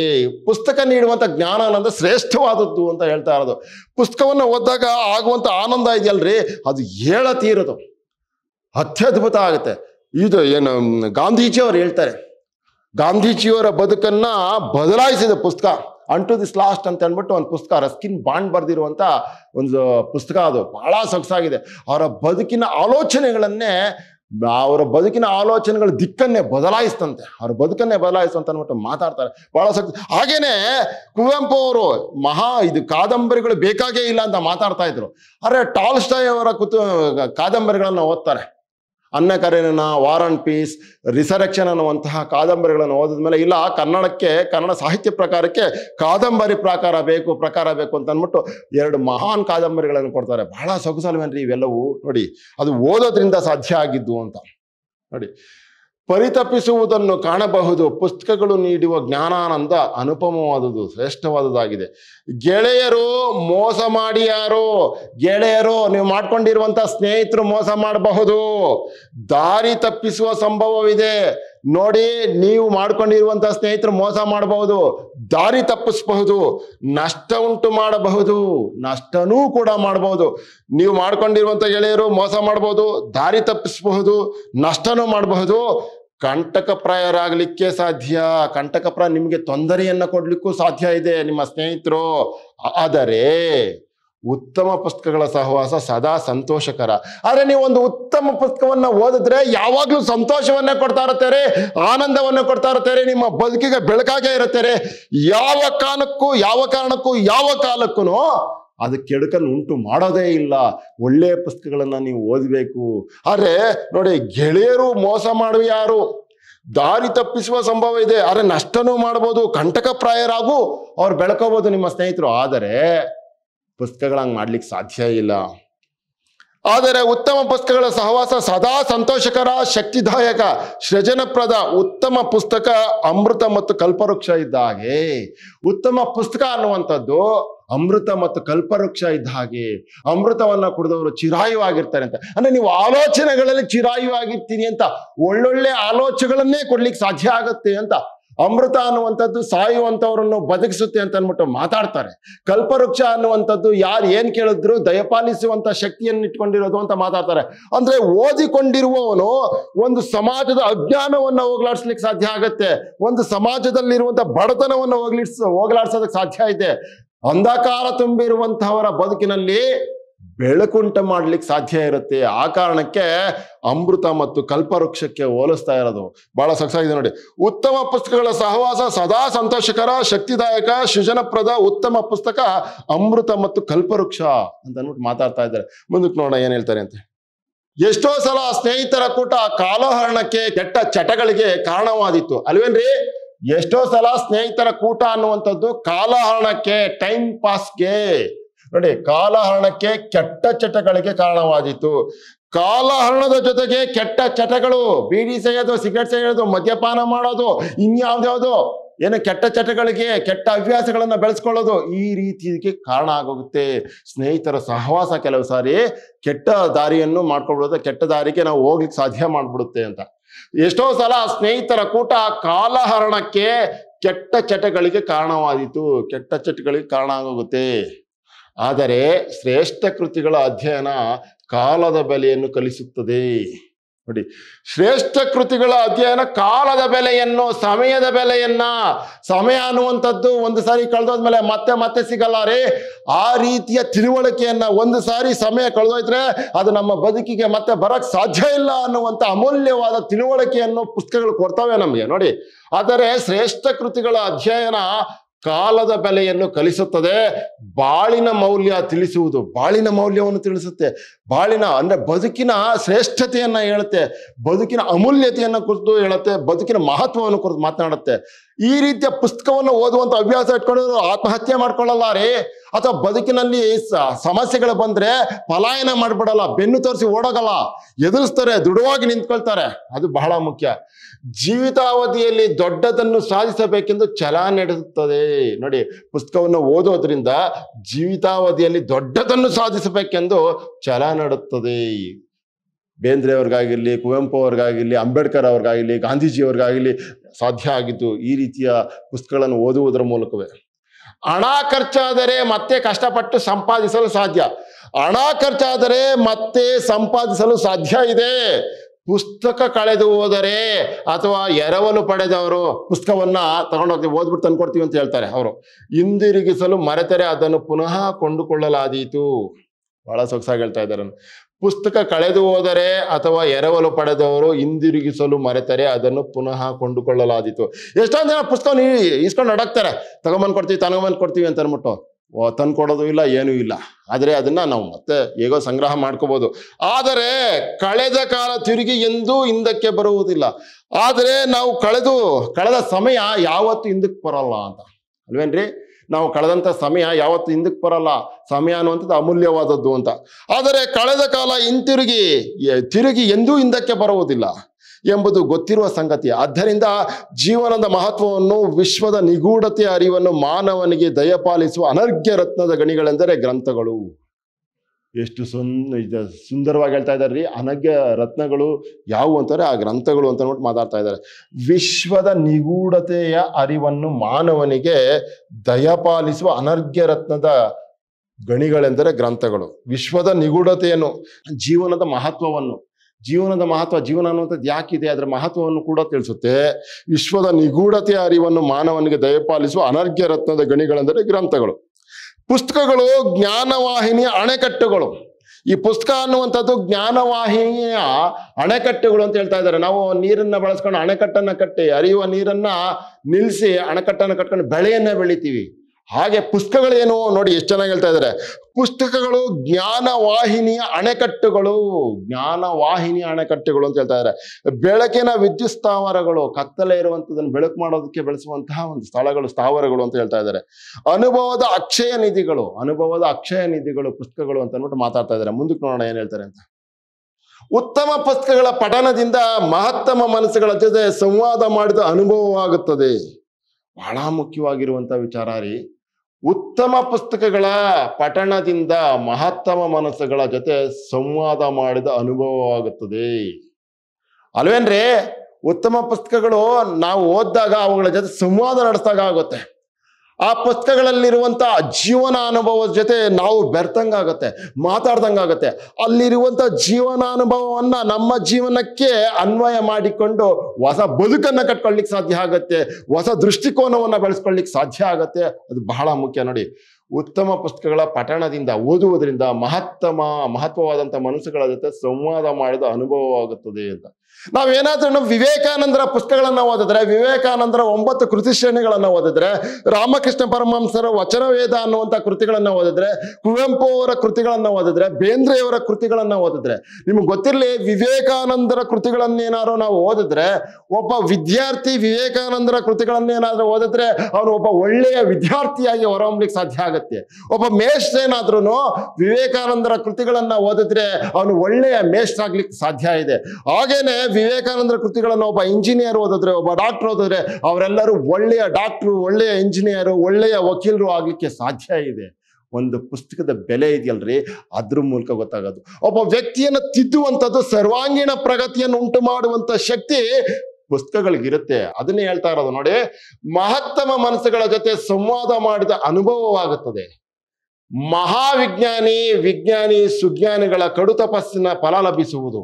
ಪುಸ್ತಕ ನೀಡುವಂಥ ಜ್ಞಾನಾನಂದ ಶ್ರೇಷ್ಠವಾದದ್ದು ಅಂತ ಹೇಳ್ತಾ ಇರೋದು ಪುಸ್ತಕವನ್ನು ಓದಿದಾಗ ಆಗುವಂಥ ಆನಂದ ಇದೆಯಲ್ರಿ ಅದು ಹೇಳತೀರದು ಅತ್ಯದ್ಭುತ ಆಗುತ್ತೆ ಇದು ಏನು ಗಾಂಧೀಜಿಯವರು ಹೇಳ್ತಾರೆ ಗಾಂಧೀಜಿಯವರ ಬದುಕನ್ನು ಬದಲಾಯಿಸಿದ ಪುಸ್ತಕ ಅಂಟು ಟು ದಿಸ್ ಲಾಸ್ಟ್ ಅಂತ ಅಂದ್ಬಿಟ್ಟು ಒಂದು ಪುಸ್ತಕ ರಸ್ಕಿನ್ ಬಾಂಡ್ ಬರೆದಿರುವಂಥ ಒಂದು ಪುಸ್ತಕ ಅದು ಭಾಳ ಸೊಗಸಾಗಿದೆ ಅವರ ಬದುಕಿನ ಆಲೋಚನೆಗಳನ್ನೇ ಅವರ ಬದುಕಿನ ಆಲೋಚನೆಗಳ ದಿಕ್ಕನ್ನೇ ಬದಲಾಯಿಸ್ತಂತೆ ಅವ್ರ ಬದುಕನ್ನೇ ಬದಲಾಯಿಸ್ತಂತ ಅನ್ಬಿಟ್ಟು ಮಾತಾಡ್ತಾರೆ ಬಹಳ ಸಕ್ತಿ ಹಾಗೇನೆ ಕುವೆಂಪು ಅವರು ಮಹಾ ಇದು ಕಾದಂಬರಿಗಳು ಬೇಕಾಗೇ ಇಲ್ಲ ಅಂತ ಮಾತಾಡ್ತಾ ಇದ್ರು ಅರೆ ಟಾಲ್ಸ್ಟಾಯ್ ಅವರ ಕುತು ಕಾದಂಬರಿಗಳನ್ನ ಓದ್ತಾರೆ ಅನ್ನ ಕರೆನನ ವಾರ್ ಅಂಡ್ ಪೀಸ್ ರಿಸರೆಕ್ಷನ್ ಅನ್ನುವಂತಹ ಕಾದಂಬರಿಗಳನ್ನು ಓದಿದ ಮೇಲೆ ಇಲ್ಲ ಕನ್ನಡಕ್ಕೆ ಕನ್ನಡ ಸಾಹಿತ್ಯ ಪ್ರಕಾರಕ್ಕೆ ಕಾದಂಬರಿ ಪ್ರಕಾರ ಬೇಕು ಪ್ರಕಾರ ಬೇಕು ಅಂತ ಅಂದ್ಬಿಟ್ಟು ಎರಡು ಮಹಾನ್ ಕಾದಂಬರಿಗಳನ್ನು ಕೊಡ್ತಾರೆ ಬಹಳ ಸೊಗಸಲ್ವೇನ್ರಿ ಇವೆಲ್ಲವೂ ನೋಡಿ ಅದು ಓದೋದ್ರಿಂದ ಸಾಧ್ಯ ಆಗಿದ್ದು ಅಂತ ನೋಡಿ ಪರಿತಪಿಸುವುದನ್ನು ಕಾಣಬಹುದು ಪುಸ್ತಕಗಳು ನೀಡುವ ಜ್ಞಾನಾನಂದ ಅನುಪಮವಾದದ್ದು ಶ್ರೇಷ್ಠವಾದುದಾಗಿದೆ ಗೆಳೆಯರು ಮೋಸ ಮಾಡಿ ಯಾರೋ ಗೆಳೆಯರು ನೀವು ಮಾಡ್ಕೊಂಡಿರುವಂಥ ಸ್ನೇಹಿತರು ಮೋಸ ಮಾಡಬಹುದು ದಾರಿ ತಪ್ಪಿಸುವ ಸಂಭವವಿದೆ ನೋಡಿ ನೀವು ಮಾಡ್ಕೊಂಡಿರುವಂಥ ಸ್ನೇಹಿತರು ಮೋಸ ಮಾಡಬಹುದು ದಾರಿ ತಪ್ಪಿಸಬಹುದು ನಷ್ಟ ಉಂಟು ಮಾಡಬಹುದು ನಷ್ಟನೂ ಕೂಡ ಮಾಡಬಹುದು ನೀವು ಮಾಡ್ಕೊಂಡಿರುವಂಥ ಗೆಳೆಯರು ಮೋಸ ಮಾಡಬಹುದು ದಾರಿ ತಪ್ಪಿಸಬಹುದು ನಷ್ಟನೂ ಮಾಡಬಹುದು ಕಂಟಕಪ್ರಾಯರಾಗಲಿಕ್ಕೆ ಸಾಧ್ಯ ಕಂಟಕಪ್ರಾಯ ನಿಮಗೆ ತೊಂದರೆಯನ್ನು ಕೊಡಲಿಕ್ಕೂ ಸಾಧ್ಯ ಇದೆ ನಿಮ್ಮ ಸ್ನೇಹಿತರು ಆದರೆ ಉತ್ತಮ ಪುಸ್ತಕಗಳ ಸಹವಾಸ ಸದಾ ಸಂತೋಷಕರ ಆದರೆ ನೀವು ಒಂದು ಉತ್ತಮ ಪುಸ್ತಕವನ್ನು ಓದಿದ್ರೆ ಯಾವಾಗಲೂ ಸಂತೋಷವನ್ನೇ ಕೊಡ್ತಾ ಇರ್ತಾರೆ ಆನಂದವನ್ನು ಕೊಡ್ತಾ ಇರ್ತಾರೆ ನಿಮ್ಮ ಬದುಕಿಗೆ ಬೆಳಕಾಗೆ ಇರುತ್ತಾರೆ ಯಾವ ಕಾಲಕ್ಕೂ ಯಾವ ಕಾರಣಕ್ಕೂ ಯಾವ ಕಾಲಕ್ಕೂ ಅದು ಕೆಡುಕನ್ನು ಉಂಟು ಮಾಡೋದೇ ಇಲ್ಲ ಒಳ್ಳೆಯ ಪುಸ್ತಕಗಳನ್ನು ನೀವು ಓದಬೇಕು ಆದರೆ ನೋಡಿ ಗೆಳೆಯರು ಮೋಸ ಮಾಡುವ ಯಾರು ದಾರಿ ತಪ್ಪಿಸುವ ಸಂಭವ ಇದೆ ಆದರೆ ನಷ್ಟನೂ ಮಾಡ್ಬೋದು ಕಂಟಕಪ್ರಾಯರಾಗೂ ಅವ್ರು ಬೆಳ್ಕೋಬೋದು ನಿಮ್ಮ ಸ್ನೇಹಿತರು ಆದರೆ ಪುಸ್ತಕಗಳಂಗೆ ಮಾಡ್ಲಿಕ್ಕೆ ಸಾಧ್ಯ ಇಲ್ಲ ಆದರೆ ಉತ್ತಮ ಪುಸ್ತಕಗಳ ಸಹವಾಸ ಸದಾ ಸಂತೋಷಕರ ಶಕ್ತಿದಾಯಕ ಸೃಜನಪ್ರದ ಉತ್ತಮ ಪುಸ್ತಕ ಅಮೃತ ಮತ್ತು ಕಲ್ಪವೃಕ್ಷ ಇದ್ದ ಹಾಗೆ ಉತ್ತಮ ಪುಸ್ತಕ ಅನ್ನುವಂಥದ್ದು ಅಮೃತ ಮತ್ತು ಕಲ್ಪವೃಕ್ಷ ಇದ್ದ ಹಾಗೆ ಅಮೃತವನ್ನ ಕುಡಿದವರು ಚಿರಾಯುವಾಗಿರ್ತಾರೆ ಅಂತ ಅಂದ್ರೆ ನೀವು ಆಲೋಚನೆಗಳಲ್ಲಿ ಚಿರಾಯುವಾಗಿರ್ತೀನಿ ಅಂತ ಒಳ್ಳೊಳ್ಳೆ ಆಲೋಚನೆಗಳನ್ನೇ ಕೊಡ್ಲಿಕ್ಕೆ ಸಾಧ್ಯ ಆಗುತ್ತೆ ಅಂತ ಅಮೃತ ಅನ್ನುವಂಥದ್ದು ಸಾಯುವಂಥವ್ರನ್ನು ಬದುಕಿಸುತ್ತೆ ಅಂತ ಅಂದ್ಬಿಟ್ಟು ಮಾತಾಡ್ತಾರೆ ಕಲ್ಪವೃಕ್ಷ ಅನ್ನುವಂಥದ್ದು ಯಾರು ಏನು ಕೇಳಿದ್ರು ದಯಪಾಲಿಸುವಂಥ ಶಕ್ತಿಯನ್ನು ಇಟ್ಕೊಂಡಿರೋದು ಅಂತ ಮಾತಾಡ್ತಾರೆ ಅಂದ್ರೆ ಓದಿಕೊಂಡಿರುವವನು ಒಂದು ಸಮಾಜದ ಅಜ್ಞಾನವನ್ನು ಹೋಗ್ಲಾಡ್ಸ್ಲಿಕ್ಕೆ ಸಾಧ್ಯ ಆಗತ್ತೆ ಒಂದು ಸಮಾಜದಲ್ಲಿರುವಂಥ ಬಡತನವನ್ನು ಹೋಗ್ಲಿಡ್ಸ ಹೋಗ್ಲಾಡ್ಸೋದಕ್ಕೆ ಸಾಧ್ಯ ಇದೆ ಅಂಧಕಾರ ತುಂಬಿರುವಂತಹವರ ಬದುಕಿನಲ್ಲಿ ಬೆಳಕುಂಟ ಮಾಡ್ಲಿಕ್ಕೆ ಸಾಧ್ಯ ಇರುತ್ತೆ ಆ ಕಾರಣಕ್ಕೆ ಅಮೃತ ಮತ್ತು ಕಲ್ಪವೃಕ್ಷಕ್ಕೆ ಹೋಲಿಸ್ತಾ ಇರೋದು ಬಹಳ ಸಕ್ಸಾಗಿದೆ ನೋಡಿ ಉತ್ತಮ ಪುಸ್ತಕಗಳ ಸಹವಾಸ ಸದಾ ಸಂತೋಷಕರ ಶಕ್ತಿದಾಯಕ ಸೃಜನಪ್ರದ ಉತ್ತಮ ಪುಸ್ತಕ ಅಮೃತ ಮತ್ತು ಕಲ್ಪವೃಕ್ಷ ಅಂತ ಅಂದ್ಬಿಟ್ಟು ಮಾತಾಡ್ತಾ ಇದ್ದಾರೆ ಮುಂದಕ್ಕೆ ನೋಡೋಣ ಏನ್ ಹೇಳ್ತಾರೆ ಅಂತ ಎಷ್ಟೋ ಸಲ ಸ್ನೇಹಿತರ ಕೂಟ ಕಾಲಹರಣಕ್ಕೆ ಕೆಟ್ಟ ಚಟಗಳಿಗೆ ಕಾರಣವಾದಿತ್ತು ಅಲ್ವೇನ್ರಿ ಎಷ್ಟೋ ಸಲ ಸ್ನೇಹಿತರ ಕೂಟ ಅನ್ನುವಂಥದ್ದು ಕಾಲಹರಣಕ್ಕೆ ಟೈಮ್ ಪಾಸ್ಗೆ ನೋಡಿ ಕಾಲಹರಣಕ್ಕೆ ಕೆಟ್ಟ ಚಟಗಳಿಗೆ ಕಾರಣವಾದೀತು ಕಾಲಹರಣದ ಜೊತೆಗೆ ಕೆಟ್ಟ ಚಟಗಳು ಬೀಡಿ ಸೇಯೋದು ಸಿಗರೆಟ್ ಸೇಯೋದು ಮದ್ಯಪಾನ ಮಾಡೋದು ಇನ್ಯಾವ್ದ್ಯಾವ್ದು ಏನು ಕೆಟ್ಟ ಚಟಗಳಿಗೆ ಕೆಟ್ಟ ಅಭ್ಯಾಸಗಳನ್ನ ಬೆಳೆಸ್ಕೊಳ್ಳೋದು ಈ ರೀತಿಗೆ ಕಾರಣ ಆಗೋಗುತ್ತೆ ಸ್ನೇಹಿತರ ಸಹವಾಸ ಕೆಲವು ಸಾರಿ ಕೆಟ್ಟ ದಾರಿಯನ್ನು ಮಾಡ್ಕೊಳ್ಬಿಡೋದು ಕೆಟ್ಟ ದಾರಿಗೆ ನಾವು ಹೋಗ್ಲಿಕ್ಕೆ ಸಾಧ್ಯ ಮಾಡ್ಬಿಡುತ್ತೆ ಅಂತ ಎಷ್ಟೋ ಸಲ ಸ್ನೇಹಿತರ ಕೂಟ ಕಾಲಹರಣಕ್ಕೆ ಕೆಟ್ಟ ಚಟಗಳಿಗೆ ಕಾರಣವಾದೀತು ಕೆಟ್ಟ ಚಟಗಳಿಗೆ ಕಾರಣ ಆಗೋಗುತ್ತೆ ಆದರೆ ಶ್ರೇಷ್ಠ ಕೃತಿಗಳ ಅಧ್ಯಯನ ಕಾಲದ ಬೆಲೆಯನ್ನು ಕಲಿಸುತ್ತದೆ ನೋಡಿ ಶ್ರೇಷ್ಠ ಕೃತಿಗಳ ಅಧ್ಯಯನ ಕಾಲದ ಬೆಲೆಯನ್ನು ಸಮಯದ ಬೆಲೆಯನ್ನ ಸಮಯ ಅನ್ನುವಂಥದ್ದು ಒಂದು ಸಾರಿ ಕಳೆದೋದ್ಮೇಲೆ ಮತ್ತೆ ಮತ್ತೆ ಸಿಗಲ್ಲ ರೀ ಆ ರೀತಿಯ ತಿಳುವಳಿಕೆಯನ್ನ ಒಂದು ಸಾರಿ ಸಮಯ ಕಳೆದೋಯ್ತ್ರೆ ಅದು ನಮ್ಮ ಬದುಕಿಗೆ ಮತ್ತೆ ಬರಕ್ ಸಾಧ್ಯ ಇಲ್ಲ ಅನ್ನುವಂಥ ಅಮೂಲ್ಯವಾದ ತಿಳುವಳಿಕೆಯನ್ನು ಪುಸ್ತಕಗಳು ಕೊಡ್ತವೆ ನಮಗೆ ನೋಡಿ ಆದರೆ ಶ್ರೇಷ್ಠ ಕೃತಿಗಳ ಅಧ್ಯಯನ ಕಾಲದ ಬೆಲೆಯನ್ನು ಕಲಿಸುತ್ತದೆ ಬಾಳಿನ ಮೌಲ್ಯ ತಿಳಿಸುವುದು ಬಾಳಿನ ಮೌಲ್ಯವನ್ನು ತಿಳಿಸುತ್ತೆ ಬಾಳಿನ ಅಂದ್ರೆ ಬದುಕಿನ ಶ್ರೇಷ್ಠತೆಯನ್ನ ಹೇಳುತ್ತೆ ಬದುಕಿನ ಅಮೂಲ್ಯತೆಯನ್ನು ಕುರಿತು ಹೇಳುತ್ತೆ ಬದುಕಿನ ಮಹತ್ವವನ್ನು ಕುರಿತು ಮಾತನಾಡುತ್ತೆ ಈ ರೀತಿಯ ಪುಸ್ತಕವನ್ನು ಓದುವಂತ ಅಭ್ಯಾಸ ಇಟ್ಕೊಂಡು ಆತ್ಮಹತ್ಯೆ ಮಾಡ್ಕೊಳ್ಳಲ್ಲ ರೀ ಅಥವಾ ಬದುಕಿನಲ್ಲಿ ಸಮಸ್ಯೆಗಳು ಬಂದ್ರೆ ಪಲಾಯನ ಮಾಡ್ಬಿಡಲ್ಲ ಬೆನ್ನು ತೋರಿಸಿ ಓಡೋಗಲ್ಲ ಎದುರಿಸ್ತಾರೆ ದೃಢವಾಗಿ ನಿಂತ್ಕೊಳ್ತಾರೆ ಅದು ಬಹಳ ಮುಖ್ಯ ಜೀವಿತಾವಧಿಯಲ್ಲಿ ದೊಡ್ಡದನ್ನು ಸಾಧಿಸಬೇಕೆಂದು ಛಲ ನಡೆಸುತ್ತದೆ ನೋಡಿ ಪುಸ್ತಕವನ್ನು ಓದೋದ್ರಿಂದ ಜೀವಿತಾವಧಿಯಲ್ಲಿ ದೊಡ್ಡದನ್ನು ಸಾಧಿಸಬೇಕೆಂದು ಛಲ ನಡುತ್ತದೆ ಬೇಂದ್ರೆ ಅವ್ರಿಗಾಗಿರ್ಲಿ ಕುವೆಂಪು ಅವ್ರಿಗಾಗಿರ್ಲಿ ಅಂಬೇಡ್ಕರ್ ಅವ್ರಿಗಾಗಿರ್ಲಿ ಗಾಂಧೀಜಿ ಅವ್ರಿಗಾಗಿರ್ಲಿ ಸಾಧ್ಯ ಆಗಿತ್ತು ಈ ರೀತಿಯ ಪುಸ್ತಕಗಳನ್ನು ಓದುವುದರ ಮೂಲಕವೇ ಹಣ ಖರ್ಚಾದರೆ ಮತ್ತೆ ಕಷ್ಟಪಟ್ಟು ಸಂಪಾದಿಸಲು ಸಾಧ್ಯ ಹಣ ಖರ್ಚಾದರೆ ಮತ್ತೆ ಸಂಪಾದಿಸಲು ಸಾಧ್ಯ ಇದೆ ಪುಸ್ತಕ ಕಳೆದು ಹೋದರೆ ಅಥವಾ ಎರವಲು ಪಡೆದವರು ಪುಸ್ತಕವನ್ನ ತಗೊಂಡೋಗ್ತೀವಿ ಓದ್ಬಿಟ್ಟು ತಂದ್ಕೊಡ್ತೀವಿ ಅಂತ ಹೇಳ್ತಾರೆ ಅವರು ಹಿಂದಿರುಗಿಸಲು ಮರೆತರೆ ಅದನ್ನು ಪುನಃ ಕೊಂಡುಕೊಳ್ಳಲಾದೀತು ಬಹಳ ಸೊಗಸಾಗಿ ಹೇಳ್ತಾ ಇದ್ದಾರೆ ಪುಸ್ತಕ ಕಳೆದು ಹೋದರೆ ಅಥವಾ ಎರವಲು ಪಡೆದವರು ಹಿಂದಿರುಗಿಸಲು ಮರೆತರೆ ಅದನ್ನು ಪುನಃ ಕೊಂಡುಕೊಳ್ಳಲಾದೀತು ಎಷ್ಟೊಂದು ಜನ ಪುಸ್ತಕ ಇಸ್ಕೊಂಡು ನಡಕ್ತಾರೆ ತಗೊಂಬಂದು ಕೊಡ್ತೀವಿ ತಗೊಂಬಂದು ಕೊಡ್ತೀವಿ ಅಂತ ಅಂದ್ಬಿಟ್ಟು ತಂದು ಕೊಡೋದು ಇಲ್ಲ ಏನೂ ಇಲ್ಲ ಆದರೆ ಅದನ್ನು ನಾವು ಮತ್ತೆ ಹೇಗೋ ಸಂಗ್ರಹ ಮಾಡ್ಕೋಬೋದು ಆದರೆ ಕಳೆದ ಕಾಲ ತಿರುಗಿ ಎಂದೂ ಹಿಂದಕ್ಕೆ ಬರುವುದಿಲ್ಲ ಆದರೆ ನಾವು ಕಳೆದು ಕಳೆದ ಸಮಯ ಯಾವತ್ತು ಹಿಂದಕ್ಕೆ ಬರೋಲ್ಲ ಅಂತ ಅಲ್ವೇನ್ರಿ ನಾವು ಕಳೆದಂಥ ಸಮಯ ಯಾವತ್ತು ಹಿಂದಕ್ಕೆ ಬರಲ್ಲ ಸಮಯ ಅನ್ನುವಂಥದ್ದು ಅಮೂಲ್ಯವಾದದ್ದು ಅಂತ ಆದರೆ ಕಳೆದ ಕಾಲ ಹಿಂತಿರುಗಿ ತಿರುಗಿ ಎಂದೂ ಹಿಂದಕ್ಕೆ ಬರುವುದಿಲ್ಲ ಎಂಬುದು ಗೊತ್ತಿರುವ ಸಂಗತಿ ಆದ್ದರಿಂದ ಜೀವನದ ಮಹತ್ವವನ್ನು ವಿಶ್ವದ ನಿಗೂಢತೆಯ ಅರಿವನ್ನು ಮಾನವನಿಗೆ ದಯಪಾಲಿಸುವ ಅನರ್ಘ್ಯ ರತ್ನದ ಗಣಿಗಳೆಂದರೆ ಗ್ರಂಥಗಳು ಎಷ್ಟು ಸುಂದ ಇದು ಸುಂದರವಾಗಿ ಹೇಳ್ತಾ ಇದ್ದಾರೆ ರೀ ಅನಗ್ಯ ರತ್ನಗಳು ಯಾವುವು ಅಂತಾರೆ ಆ ಗ್ರಂಥಗಳು ಅಂತ ನೋಡಿ ಮಾತಾಡ್ತಾ ಇದ್ದಾರೆ ವಿಶ್ವದ ನಿಗೂಢತೆಯ ಅರಿವನ್ನು ಮಾನವನಿಗೆ ದಯಪಾಲಿಸುವ ಅನರ್ಘ್ಯ ರತ್ನದ ಗಣಿಗಳೆಂದರೆ ಗ್ರಂಥಗಳು ವಿಶ್ವದ ನಿಗೂಢತೆಯನ್ನು ಜೀವನದ ಮಹತ್ವವನ್ನು ಜೀವನದ ಮಹತ್ವ ಜೀವನ ಅನ್ನುವಂಥದ್ದು ಯಾಕಿದೆ ಅದರ ಮಹತ್ವವನ್ನು ಕೂಡ ತಿಳಿಸುತ್ತೆ ವಿಶ್ವದ ನಿಗೂಢತೆಯ ಅರಿವನ್ನು ಮಾನವನಿಗೆ ದಯಪಾಲಿಸುವ ಅನರ್ಘ್ಯ ರತ್ನದ ಗಣಿಗಳೆಂದರೆ ಗ್ರಂಥಗಳು ಪುಸ್ತಕಗಳು ಜ್ಞಾನವಾಹಿನಿಯ ಅಣೆಕಟ್ಟುಗಳು ಈ ಪುಸ್ತಕ ಅನ್ನುವಂಥದ್ದು ಜ್ಞಾನವಾಹಿನಿಯ ಅಣೆಕಟ್ಟುಗಳು ಅಂತ ಹೇಳ್ತಾ ಇದ್ದಾರೆ ನಾವು ನೀರನ್ನ ಬಳಸ್ಕೊಂಡು ಅಣೆಕಟ್ಟನ್ನ ಕಟ್ಟಿ ಅರಿಯುವ ನೀರನ್ನ ನಿಲ್ಲಿಸಿ ಅಣೆಕಟ್ಟನ್ನು ಕಟ್ಕೊಂಡು ಬೆಳೆಯನ್ನು ಬೆಳಿತೀವಿ ಹಾಗೆ ಏನು ನೋಡಿ ಎಷ್ಟು ಚೆನ್ನಾಗಿ ಹೇಳ್ತಾ ಇದ್ದಾರೆ ಪುಸ್ತಕಗಳು ಜ್ಞಾನವಾಹಿನಿಯ ಅಣೆಕಟ್ಟುಗಳು ಜ್ಞಾನವಾಹಿನಿಯ ಅಣೆಕಟ್ಟುಗಳು ಅಂತ ಹೇಳ್ತಾ ಇದ್ದಾರೆ ಬೆಳಕಿನ ವಿದ್ಯುತ್ ಸ್ಥಾವರಗಳು ಕತ್ತಲೆ ಇರುವಂಥದ್ದನ್ನು ಬೆಳಕು ಮಾಡೋದಕ್ಕೆ ಬೆಳೆಸುವಂತಹ ಒಂದು ಸ್ಥಳಗಳು ಸ್ಥಾವರಗಳು ಅಂತ ಹೇಳ್ತಾ ಇದ್ದಾರೆ ಅನುಭವದ ಅಕ್ಷಯ ನಿಧಿಗಳು ಅನುಭವದ ಅಕ್ಷಯ ನಿಧಿಗಳು ಪುಸ್ತಕಗಳು ಅಂತ ಅಂದ್ಬಿಟ್ಟು ಮಾತಾಡ್ತಾ ಇದ್ದಾರೆ ಮುಂದಕ್ಕೆ ನೋಡೋಣ ಏನು ಹೇಳ್ತಾರೆ ಅಂತ ಉತ್ತಮ ಪುಸ್ತಕಗಳ ಪಠನದಿಂದ ಮಹತ್ತಮ ಮನಸ್ಸುಗಳ ಜೊತೆ ಸಂವಾದ ಮಾಡಿದ ಅನುಭವವಾಗುತ್ತದೆ ಬಹಳ ಮುಖ್ಯವಾಗಿರುವಂಥ ವಿಚಾರ ರೀ ಉತ್ತಮ ಪುಸ್ತಕಗಳ ಪಠಣದಿಂದ ಮಹತ್ತಮ ಮನಸ್ಸುಗಳ ಜೊತೆ ಸಂವಾದ ಮಾಡಿದ ಅನುಭವವಾಗುತ್ತದೆ ಅಲ್ವೇನ್ರಿ ಉತ್ತಮ ಪುಸ್ತಕಗಳು ನಾವು ಓದಿದಾಗ ಅವುಗಳ ಜೊತೆ ಸಂವಾದ ನಡೆಸಿದಾಗ ಆಗುತ್ತೆ ಆ ಪುಸ್ತಕಗಳಲ್ಲಿರುವಂಥ ಅನುಭವದ ಜೊತೆ ನಾವು ಬೆರ್ತಂಗಾಗತ್ತೆ ಮಾತಾಡ್ದಂಗಾಗತ್ತೆ ಅಲ್ಲಿರುವಂಥ ಜೀವನಾನುಭವವನ್ನು ನಮ್ಮ ಜೀವನಕ್ಕೆ ಅನ್ವಯ ಮಾಡಿಕೊಂಡು ಹೊಸ ಬದುಕನ್ನು ಕಟ್ಕೊಳ್ಳಿಕ್ಕೆ ಸಾಧ್ಯ ಆಗುತ್ತೆ ಹೊಸ ದೃಷ್ಟಿಕೋನವನ್ನು ಬೆಳೆಸ್ಕೊಳ್ಳಿಕ್ಕೆ ಸಾಧ್ಯ ಆಗುತ್ತೆ ಅದು ಬಹಳ ಮುಖ್ಯ ನೋಡಿ ಉತ್ತಮ ಪುಸ್ತಕಗಳ ಪಠಣದಿಂದ ಓದುವುದರಿಂದ ಮಹತ್ತಮ ಮಹತ್ವವಾದಂಥ ಮನಸ್ಸುಗಳ ಜೊತೆ ಸಂವಾದ ಮಾಡಿದ ಅನುಭವವಾಗುತ್ತದೆ ಅಂತ ನಾವೇನಾದ್ರೂ ನಮ್ಮ ವಿವೇಕಾನಂದರ ಪುಸ್ತಕಗಳನ್ನು ಓದಿದ್ರೆ ವಿವೇಕಾನಂದರ ಒಂಬತ್ತು ಕೃತಿ ಶ್ರೇಣಿಗಳನ್ನು ಓದಿದ್ರೆ ರಾಮಕೃಷ್ಣ ಪರಮಹಂಸರ ವಚನವೇದ ಅನ್ನುವಂಥ ಕೃತಿಗಳನ್ನ ಓದಿದ್ರೆ ಕುವೆಂಪು ಅವರ ಕೃತಿಗಳನ್ನ ಓದಿದ್ರೆ ಬೇಂದ್ರೆಯವರ ಕೃತಿಗಳನ್ನ ಓದಿದ್ರೆ ನಿಮ್ಗೆ ಗೊತ್ತಿರಲಿ ವಿವೇಕಾನಂದರ ಕೃತಿಗಳನ್ನೇನಾದ್ರು ನಾವು ಓದಿದ್ರೆ ಒಬ್ಬ ವಿದ್ಯಾರ್ಥಿ ವಿವೇಕಾನಂದರ ಕೃತಿಗಳನ್ನೇನಾದ್ರೂ ಓದಿದ್ರೆ ಅವನು ಒಬ್ಬ ಒಳ್ಳೆಯ ವಿದ್ಯಾರ್ಥಿಯಾಗಿ ಹೊರಹೊಮ್ಲಿಕ್ಕೆ ಸಾಧ್ಯ ಆಗುತ್ತೆ ಒಬ್ಬ ಮೇಷ್ಟ್ರೇನಾದ್ರೂ ವಿವೇಕಾನಂದರ ಕೃತಿಗಳನ್ನ ಓದಿದ್ರೆ ಅವನು ಒಳ್ಳೆಯ ಮೇಷ್ಟ್ರಾಗ್ಲಿಕ್ಕೆ ಸಾಧ್ಯ ಇದೆ ಹಾಗೇನೆ ವಿವೇಕಾನಂದರ ಕೃತಿಗಳನ್ನು ಒಬ್ಬ ಇಂಜಿನಿಯರ್ ಓದಿದ್ರೆ ಒಬ್ಬ ಡಾಕ್ಟರ್ ಓದಿದ್ರೆ ಅವರೆಲ್ಲರೂ ಒಳ್ಳೆಯ ಡಾಕ್ಟ್ರು ಒಳ್ಳೆಯ ಇಂಜಿನಿಯರು ಒಳ್ಳೆಯ ವಕೀಲರು ಆಗಲಿಕ್ಕೆ ಸಾಧ್ಯ ಇದೆ ಒಂದು ಪುಸ್ತಕದ ಬೆಲೆ ಇದೆಯಲ್ರಿ ಅದ್ರ ಮೂಲಕ ಗೊತ್ತಾಗೋದು ಒಬ್ಬ ವ್ಯಕ್ತಿಯನ್ನು ತಿದ್ದುವಂಥದ್ದು ಸರ್ವಾಂಗೀಣ ಪ್ರಗತಿಯನ್ನು ಉಂಟು ಮಾಡುವಂಥ ಶಕ್ತಿ ಪುಸ್ತಕಗಳಿಗಿರುತ್ತೆ ಅದನ್ನೇ ಹೇಳ್ತಾ ಇರೋದು ನೋಡಿ ಮಹತ್ತಮ ಮನಸ್ಸುಗಳ ಜೊತೆ ಸಂವಾದ ಮಾಡಿದ ಅನುಭವವಾಗುತ್ತದೆ ಮಹಾವಿಜ್ಞಾನಿ ವಿಜ್ಞಾನಿ ಸುಜ್ಞಾನಿಗಳ ಕಡು ತಪಸ್ಸಿನ ಫಲ ಲಭಿಸುವುದು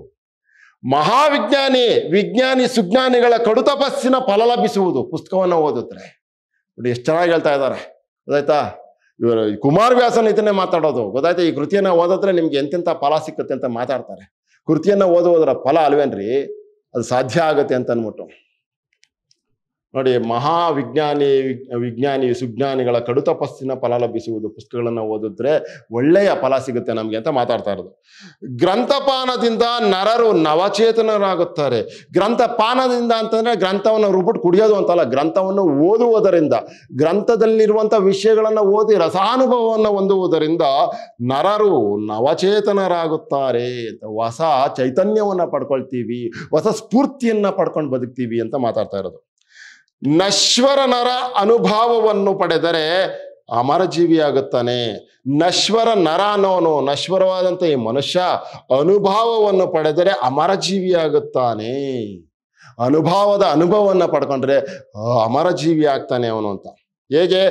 ಮಹಾವಿಜ್ಞಾನಿ ವಿಜ್ಞಾನಿ ಸುಜ್ಞಾನಿಗಳ ಕಡು ತಪಸ್ಸಿನ ಫಲ ಲಭಿಸುವುದು ಪುಸ್ತಕವನ್ನ ಓದಿದ್ರೆ ನೋಡಿ ಎಷ್ಟು ಚೆನ್ನಾಗಿ ಹೇಳ್ತಾ ಇದ್ದಾರೆ ಗೊತ್ತಾಯ್ತಾ ಇವರು ವ್ಯಾಸನ ಇದನ್ನೇ ಮಾತಾಡೋದು ಗೊತ್ತಾಯ್ತಾ ಈ ಕೃತಿಯನ್ನ ಓದಿದ್ರೆ ನಿಮ್ಗೆ ಎಂತೆಂಥ ಫಲ ಸಿಕ್ಕತ್ತೆ ಅಂತ ಮಾತಾಡ್ತಾರೆ ಕೃತಿಯನ್ನು ಓದುವುದರ ಫಲ ಅಲ್ವೇನ್ರಿ ಅದು ಸಾಧ್ಯ ಆಗುತ್ತೆ ಅಂತ ಅಂದ್ಬಿಟ್ಟು ನೋಡಿ ಮಹಾ ವಿಜ್ಞಾನಿ ವಿಜ್ಞಾನಿ ಸುಜ್ಞಾನಿಗಳ ತಪಸ್ಸಿನ ಫಲ ಲಭಿಸುವುದು ಪುಸ್ತಕಗಳನ್ನು ಓದಿದ್ರೆ ಒಳ್ಳೆಯ ಫಲ ಸಿಗುತ್ತೆ ನಮಗೆ ಅಂತ ಮಾತಾಡ್ತಾ ಇರೋದು ಗ್ರಂಥಪಾನದಿಂದ ನರರು ನವಚೇತನರಾಗುತ್ತಾರೆ ಗ್ರಂಥಪಾನದಿಂದ ಅಂತಂದರೆ ಗ್ರಂಥವನ್ನು ರುಬ್ಬಿಟ್ಟು ಕುಡಿಯೋದು ಅಂತಲ್ಲ ಗ್ರಂಥವನ್ನು ಓದುವುದರಿಂದ ಗ್ರಂಥದಲ್ಲಿರುವಂಥ ವಿಷಯಗಳನ್ನು ಓದಿ ರಸಾನುಭವವನ್ನು ಹೊಂದುವುದರಿಂದ ನರರು ನವಚೇತನರಾಗುತ್ತಾರೆ ಹೊಸ ಚೈತನ್ಯವನ್ನು ಪಡ್ಕೊಳ್ತೀವಿ ಹೊಸ ಸ್ಫೂರ್ತಿಯನ್ನು ಪಡ್ಕೊಂಡು ಬದುಕ್ತೀವಿ ಅಂತ ಮಾತಾಡ್ತಾ ಇರೋದು ನಶ್ವರನರ ಅನುಭಾವವನ್ನು ಪಡೆದರೆ ಆಗುತ್ತಾನೆ ನಶ್ವರ ನರ ಅನ್ನೋನು ನಶ್ವರವಾದಂಥ ಈ ಮನುಷ್ಯ ಅನುಭಾವವನ್ನು ಪಡೆದರೆ ಅಮರಜೀವಿಯಾಗುತ್ತಾನೆ ಅನುಭಾವದ ಅನುಭವವನ್ನು ಪಡ್ಕೊಂಡ್ರೆ ಜೀವಿ ಆಗ್ತಾನೆ ಅವನು ಅಂತ ಹೇಗೆ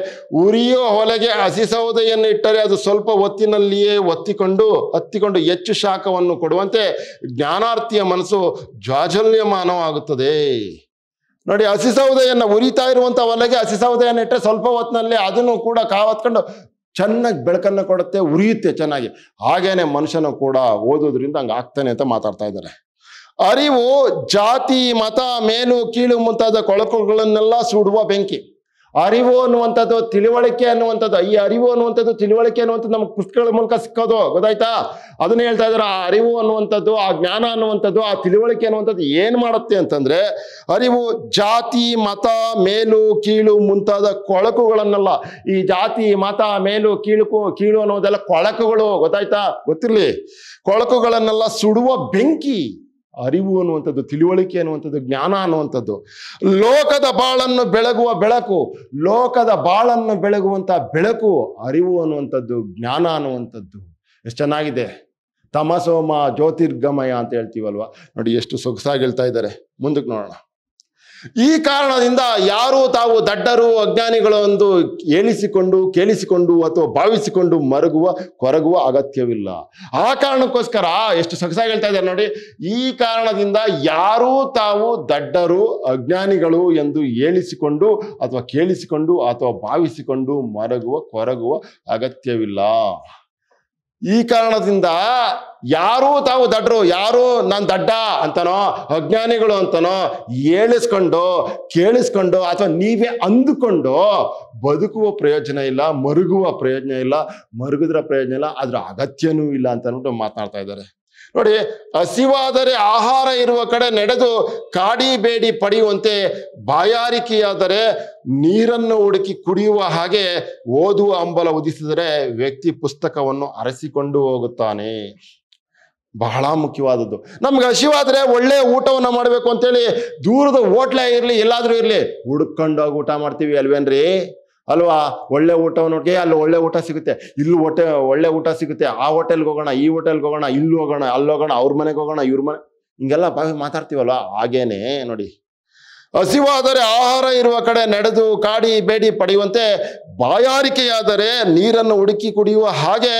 ಉರಿಯೋ ಹೊಲಗೆ ಹಸಿ ಸೌದೆಯನ್ನು ಇಟ್ಟರೆ ಅದು ಸ್ವಲ್ಪ ಹೊತ್ತಿನಲ್ಲಿಯೇ ಒತ್ತಿಕೊಂಡು ಹತ್ತಿಕೊಂಡು ಹೆಚ್ಚು ಶಾಖವನ್ನು ಕೊಡುವಂತೆ ಜ್ಞಾನಾರ್ಥಿಯ ಮನಸ್ಸು ಜ್ವಾಜಲ್ಯಮಾನವಾಗುತ್ತದೆ ನೋಡಿ ಸೌದೆಯನ್ನ ಉರಿತಾ ಇರುವಂಥ ಒಲೆಗೆ ಸೌದೆಯನ್ನ ಇಟ್ಟರೆ ಸ್ವಲ್ಪ ಹೊತ್ತಿನಲ್ಲಿ ಅದನ್ನು ಕೂಡ ಕಾವತ್ಕೊಂಡು ಚೆನ್ನಾಗಿ ಬೆಳಕನ್ನು ಕೊಡುತ್ತೆ ಉರಿಯುತ್ತೆ ಚೆನ್ನಾಗಿ ಹಾಗೇನೆ ಮನುಷ್ಯನು ಕೂಡ ಓದೋದ್ರಿಂದ ಹಂಗೆ ಆಗ್ತಾನೆ ಅಂತ ಮಾತಾಡ್ತಾ ಇದ್ದಾರೆ ಅರಿವು ಜಾತಿ ಮತ ಮೇಲು ಕೀಳು ಮುಂತಾದ ಕೊಳಕುಗಳನ್ನೆಲ್ಲ ಸುಡುವ ಬೆಂಕಿ ಅರಿವು ಅನ್ನುವಂಥದ್ದು ತಿಳುವಳಿಕೆ ಅನ್ನುವಂಥದ್ದು ಈ ಅರಿವು ಅನ್ನುವಂಥದ್ದು ತಿಳುವಳಿಕೆ ಅನ್ನುವಂಥದ್ದು ನಮ್ಗೆ ಪುಸ್ತಕಗಳ ಮೂಲಕ ಸಿಕ್ಕೋದು ಗೊತ್ತಾಯ್ತಾ ಅದನ್ನ ಹೇಳ್ತಾ ಇದ್ದಾರೆ ಆ ಅರಿವು ಅನ್ನುವಂಥದ್ದು ಆ ಜ್ಞಾನ ಅನ್ನುವಂಥದ್ದು ಆ ತಿಳುವಳಿಕೆ ಅನ್ನುವಂಥದ್ದು ಏನು ಮಾಡುತ್ತೆ ಅಂತಂದ್ರೆ ಅರಿವು ಜಾತಿ ಮತ ಮೇಲು ಕೀಳು ಮುಂತಾದ ಕೊಳಕುಗಳನ್ನೆಲ್ಲ ಈ ಜಾತಿ ಮತ ಮೇಲು ಕೀಳುಕು ಕೀಳು ಅನ್ನೋದೆಲ್ಲ ಕೊಳಕುಗಳು ಗೊತ್ತಾಯ್ತಾ ಗೊತ್ತಿರಲಿ ಕೊಳಕುಗಳನ್ನೆಲ್ಲ ಸುಡುವ ಬೆಂಕಿ ಅರಿವು ಅನ್ನುವಂಥದ್ದು ತಿಳುವಳಿಕೆ ಅನ್ನುವಂಥದ್ದು ಜ್ಞಾನ ಅನ್ನುವಂಥದ್ದು ಲೋಕದ ಬಾಳನ್ನು ಬೆಳಗುವ ಬೆಳಕು ಲೋಕದ ಬಾಳನ್ನು ಬೆಳಗುವಂಥ ಬೆಳಕು ಅರಿವು ಅನ್ನುವಂಥದ್ದು ಜ್ಞಾನ ಅನ್ನುವಂಥದ್ದು ಎಷ್ಟು ಚೆನ್ನಾಗಿದೆ ತಮಸೋಮ ಜ್ಯೋತಿರ್ಗಮಯ ಅಂತ ಹೇಳ್ತೀವಲ್ವ ನೋಡಿ ಎಷ್ಟು ಸೊಗಸಾಗಿ ಹೇಳ್ತಾ ಇದ್ದಾರೆ ಮುಂದಕ್ಕೆ ನೋಡೋಣ ಈ ಕಾರಣದಿಂದ ಯಾರು ತಾವು ದಡ್ಡರು ಅಜ್ಞಾನಿಗಳು ಎಂದು ಏಣಿಸಿಕೊಂಡು ಕೇಳಿಸಿಕೊಂಡು ಅಥವಾ ಭಾವಿಸಿಕೊಂಡು ಮರಗುವ ಕೊರಗುವ ಅಗತ್ಯವಿಲ್ಲ ಆ ಕಾರಣಕ್ಕೋಸ್ಕರ ಎಷ್ಟು ಸೊಗಸಾಗಿ ಹೇಳ್ತಾ ಇದ್ದಾರೆ ನೋಡಿ ಈ ಕಾರಣದಿಂದ ಯಾರು ತಾವು ದಡ್ಡರು ಅಜ್ಞಾನಿಗಳು ಎಂದು ಏಣಿಸಿಕೊಂಡು ಅಥವಾ ಕೇಳಿಸಿಕೊಂಡು ಅಥವಾ ಭಾವಿಸಿಕೊಂಡು ಮರಗುವ ಕೊರಗುವ ಅಗತ್ಯವಿಲ್ಲ ಈ ಕಾರಣದಿಂದ ಯಾರು ತಾವು ದಡ್ರು ಯಾರು ನಾನು ದಡ್ಡ ಅಂತನೋ ಅಜ್ಞಾನಿಗಳು ಅಂತನೋ ಏಳಿಸ್ಕೊಂಡು ಕೇಳಿಸ್ಕೊಂಡು ಅಥವಾ ನೀವೇ ಅಂದುಕೊಂಡು ಬದುಕುವ ಪ್ರಯೋಜನ ಇಲ್ಲ ಮರುಗುವ ಪ್ರಯೋಜನ ಇಲ್ಲ ಮರುಗಿದ್ರ ಪ್ರಯೋಜನ ಇಲ್ಲ ಅದ್ರ ಅಗತ್ಯನೂ ಇಲ್ಲ ಅಂತ ಅಂದ್ಬಿಟ್ಟು ಮಾತನಾಡ್ತಾ ಇದ್ದಾರೆ ನೋಡಿ ಹಸಿವಾದರೆ ಆಹಾರ ಇರುವ ಕಡೆ ನಡೆದು ಕಾಡಿ ಬೇಡಿ ಪಡೆಯುವಂತೆ ಬಾಯಾರಿಕೆಯಾದರೆ ನೀರನ್ನು ಹುಡುಕಿ ಕುಡಿಯುವ ಹಾಗೆ ಓದುವ ಅಂಬಲ ಉದಿಸಿದರೆ ವ್ಯಕ್ತಿ ಪುಸ್ತಕವನ್ನು ಅರಸಿಕೊಂಡು ಹೋಗುತ್ತಾನೆ ಬಹಳ ಮುಖ್ಯವಾದದ್ದು ನಮ್ಗೆ ಹಸಿವಾದ್ರೆ ಒಳ್ಳೆ ಊಟವನ್ನು ಮಾಡಬೇಕು ಅಂತೇಳಿ ದೂರದ ಹೋಟ್ಲೇ ಇರಲಿ ಎಲ್ಲಾದರೂ ಇರಲಿ ಹುಡ್ಕೊಂಡೋಗಿ ಊಟ ಮಾಡ್ತೀವಿ ಅಲ್ವೇನ್ರಿ ಅಲ್ವಾ ಒಳ್ಳೆ ನೋಡ್ಕೆ ಅಲ್ಲಿ ಒಳ್ಳೆ ಊಟ ಸಿಗುತ್ತೆ ಇಲ್ಲಿ ಹೊಟ್ಟೆ ಒಳ್ಳೆ ಊಟ ಸಿಗುತ್ತೆ ಆ ಹೋಟೆಲ್ಗೆ ಹೋಗೋಣ ಈ ಹೋಟೆಲ್ಗೆ ಹೋಗೋಣ ಇಲ್ಲಿ ಹೋಗೋಣ ಅಲ್ಲಿ ಹೋಗೋಣ ಅವ್ರ ಮನೆಗೆ ಹೋಗೋಣ ಇವ್ರ ಮನೆ ಹಿಂಗೆಲ್ಲ ಮಾತಾಡ್ತೀವಲ್ವ ಹಾಗೇನೆ ನೋಡಿ ಹಸಿವಾದರೆ ಆಹಾರ ಇರುವ ಕಡೆ ನಡೆದು ಕಾಡಿ ಬೇಡಿ ಪಡೆಯುವಂತೆ ಬಾಯಾರಿಕೆಯಾದರೆ ನೀರನ್ನು ಹುಡುಕಿ ಕುಡಿಯುವ ಹಾಗೆ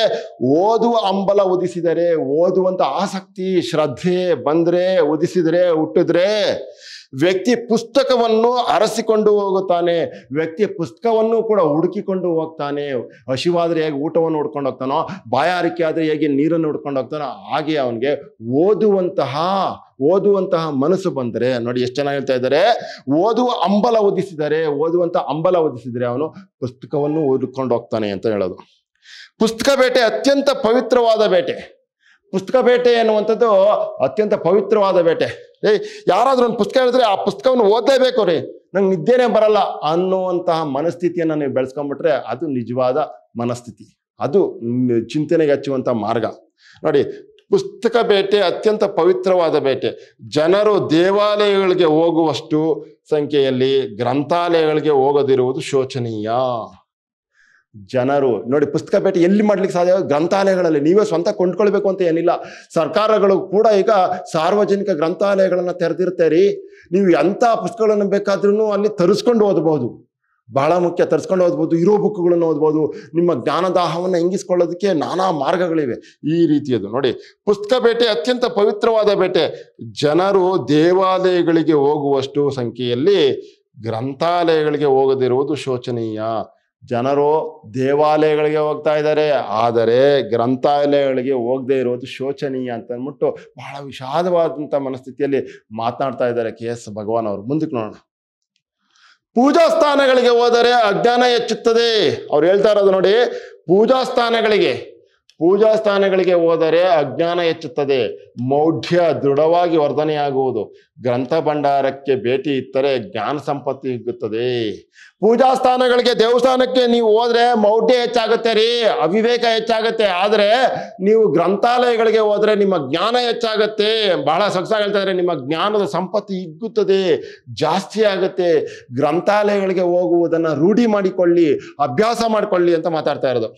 ಓದುವ ಅಂಬಲ ಉದಿಸಿದರೆ ಓದುವಂತ ಆಸಕ್ತಿ ಶ್ರದ್ಧೆ ಬಂದರೆ ಉದಿಸಿದರೆ ಹುಟ್ಟಿದ್ರೆ ವ್ಯಕ್ತಿ ಪುಸ್ತಕವನ್ನು ಅರಸಿಕೊಂಡು ಹೋಗುತ್ತಾನೆ ವ್ಯಕ್ತಿ ಪುಸ್ತಕವನ್ನು ಕೂಡ ಹುಡುಕಿಕೊಂಡು ಹೋಗ್ತಾನೆ ಹಸಿವಾದ್ರೆ ಹೇಗೆ ಊಟವನ್ನು ಹುಡ್ಕೊಂಡು ಹೋಗ್ತಾನೋ ಬಾಯಾರಿಕೆ ಆದರೆ ಹೇಗೆ ನೀರನ್ನು ಹುಡ್ಕೊಂಡು ಹೋಗ್ತಾನೋ ಹಾಗೆ ಅವನಿಗೆ ಓದುವಂತಹ ಓದುವಂತಹ ಮನಸ್ಸು ಬಂದರೆ ನೋಡಿ ಎಷ್ಟು ಚೆನ್ನಾಗಿ ಹೇಳ್ತಾ ಇದ್ದಾರೆ ಓದುವ ಅಂಬಲ ಓದಿಸಿದರೆ ಓದುವಂತಹ ಅಂಬಲ ಓದಿಸಿದರೆ ಅವನು ಪುಸ್ತಕವನ್ನು ಓದಿಕೊಂಡು ಹೋಗ್ತಾನೆ ಅಂತ ಹೇಳೋದು ಪುಸ್ತಕ ಬೇಟೆ ಅತ್ಯಂತ ಪವಿತ್ರವಾದ ಬೇಟೆ ಪುಸ್ತಕ ಬೇಟೆ ಎನ್ನುವಂಥದ್ದು ಅತ್ಯಂತ ಪವಿತ್ರವಾದ ಬೇಟೆ ಏ ಯಾರಾದ್ರೂ ಒಂದು ಪುಸ್ತಕ ಹೇಳಿದ್ರೆ ಆ ಪುಸ್ತಕವನ್ನು ಓದಲೇಬೇಕು ರೀ ನಂಗೆ ನಿದ್ದೆನೇ ಬರಲ್ಲ ಅನ್ನುವಂತಹ ಮನಸ್ಥಿತಿಯನ್ನು ನೀವು ಬೆಳೆಸ್ಕೊಂಡ್ಬಿಟ್ರೆ ಅದು ನಿಜವಾದ ಮನಸ್ಥಿತಿ ಅದು ಚಿಂತನೆಗೆ ಹಚ್ಚುವಂಥ ಮಾರ್ಗ ನೋಡಿ ಪುಸ್ತಕ ಬೇಟೆ ಅತ್ಯಂತ ಪವಿತ್ರವಾದ ಬೇಟೆ ಜನರು ದೇವಾಲಯಗಳಿಗೆ ಹೋಗುವಷ್ಟು ಸಂಖ್ಯೆಯಲ್ಲಿ ಗ್ರಂಥಾಲಯಗಳಿಗೆ ಹೋಗದಿರುವುದು ಶೋಚನೀಯ ಜನರು ನೋಡಿ ಪುಸ್ತಕ ಪೇಟೆ ಎಲ್ಲಿ ಮಾಡ್ಲಿಕ್ಕೆ ಸಾಧ್ಯ ಗ್ರಂಥಾಲಯಗಳಲ್ಲಿ ನೀವೇ ಸ್ವಂತ ಕೊಂಡ್ಕೊಳ್ಬೇಕು ಅಂತ ಏನಿಲ್ಲ ಸರ್ಕಾರಗಳು ಕೂಡ ಈಗ ಸಾರ್ವಜನಿಕ ಗ್ರಂಥಾಲಯಗಳನ್ನು ತೆರೆದಿರುತ್ತೆ ನೀವು ಎಂಥ ಪುಸ್ತಕಗಳನ್ನು ಬೇಕಾದ್ರೂ ಅಲ್ಲಿ ತರಿಸ್ಕೊಂಡು ಓದಬಹುದು ಬಹಳ ಮುಖ್ಯ ತರಿಸ್ಕೊಂಡು ಓದ್ಬೋದು ಇರೋ ಬುಕ್ಗಳನ್ನು ಓದ್ಬೋದು ನಿಮ್ಮ ಜ್ಞಾನದಾಹವನ್ನು ಹೆಂಗಿಸ್ಕೊಳ್ಳೋದಕ್ಕೆ ನಾನಾ ಮಾರ್ಗಗಳಿವೆ ಈ ರೀತಿಯದು ನೋಡಿ ಪುಸ್ತಕ ಬೇಟೆ ಅತ್ಯಂತ ಪವಿತ್ರವಾದ ಬೇಟೆ ಜನರು ದೇವಾಲಯಗಳಿಗೆ ಹೋಗುವಷ್ಟು ಸಂಖ್ಯೆಯಲ್ಲಿ ಗ್ರಂಥಾಲಯಗಳಿಗೆ ಹೋಗದಿರುವುದು ಶೋಚನೀಯ ಜನರು ದೇವಾಲಯಗಳಿಗೆ ಹೋಗ್ತಾ ಇದ್ದಾರೆ ಆದರೆ ಗ್ರಂಥಾಲಯಗಳಿಗೆ ಹೋಗದೇ ಇರೋದು ಶೋಚನೀಯ ಅಂತ ಅಂದ್ಬಿಟ್ಟು ಬಹಳ ವಿಷಾದವಾದಂಥ ಮನಸ್ಥಿತಿಯಲ್ಲಿ ಮಾತನಾಡ್ತಾ ಇದ್ದಾರೆ ಕೆ ಎಸ್ ಭಗವಾನ್ ಅವರು ಮುಂದಕ್ಕೆ ನೋಡೋಣ ಪೂಜಾ ಸ್ಥಾನಗಳಿಗೆ ಹೋದರೆ ಅಜ್ಞಾನ ಹೆಚ್ಚುತ್ತದೆ ಅವ್ರು ಹೇಳ್ತಾ ಇರೋದು ನೋಡಿ ಪೂಜಾ ಸ್ಥಾನಗಳಿಗೆ ಪೂಜಾ ಸ್ಥಾನಗಳಿಗೆ ಹೋದರೆ ಅಜ್ಞಾನ ಹೆಚ್ಚುತ್ತದೆ ಮೌಢ್ಯ ದೃಢವಾಗಿ ವರ್ಧನೆಯಾಗುವುದು ಗ್ರಂಥ ಭಂಡಾರಕ್ಕೆ ಭೇಟಿ ಇತ್ತರೆ ಜ್ಞಾನ ಸಂಪತ್ತಿ ಸಿಗುತ್ತದೆ ಪೂಜಾ ಸ್ಥಾನಗಳಿಗೆ ದೇವಸ್ಥಾನಕ್ಕೆ ನೀವು ಹೋದ್ರೆ ಮೌಢ್ಯ ಹೆಚ್ಚಾಗುತ್ತೆ ರೀ ಅವಿವೇಕ ಹೆಚ್ಚಾಗುತ್ತೆ ಆದರೆ ನೀವು ಗ್ರಂಥಾಲಯಗಳಿಗೆ ಹೋದ್ರೆ ನಿಮ್ಮ ಜ್ಞಾನ ಹೆಚ್ಚಾಗುತ್ತೆ ಬಹಳ ಸೊಗಸಾಗಿ ಹೇಳ್ತಾ ಇದ್ರೆ ನಿಮ್ಮ ಜ್ಞಾನದ ಸಂಪತ್ತಿ ಹಿಗ್ಗುತ್ತದೆ ಜಾಸ್ತಿ ಆಗುತ್ತೆ ಗ್ರಂಥಾಲಯಗಳಿಗೆ ಹೋಗುವುದನ್ನ ರೂಢಿ ಮಾಡಿಕೊಳ್ಳಿ ಅಭ್ಯಾಸ ಮಾಡಿಕೊಳ್ಳಿ ಅಂತ ಮಾತಾಡ್ತಾ ಇರೋದು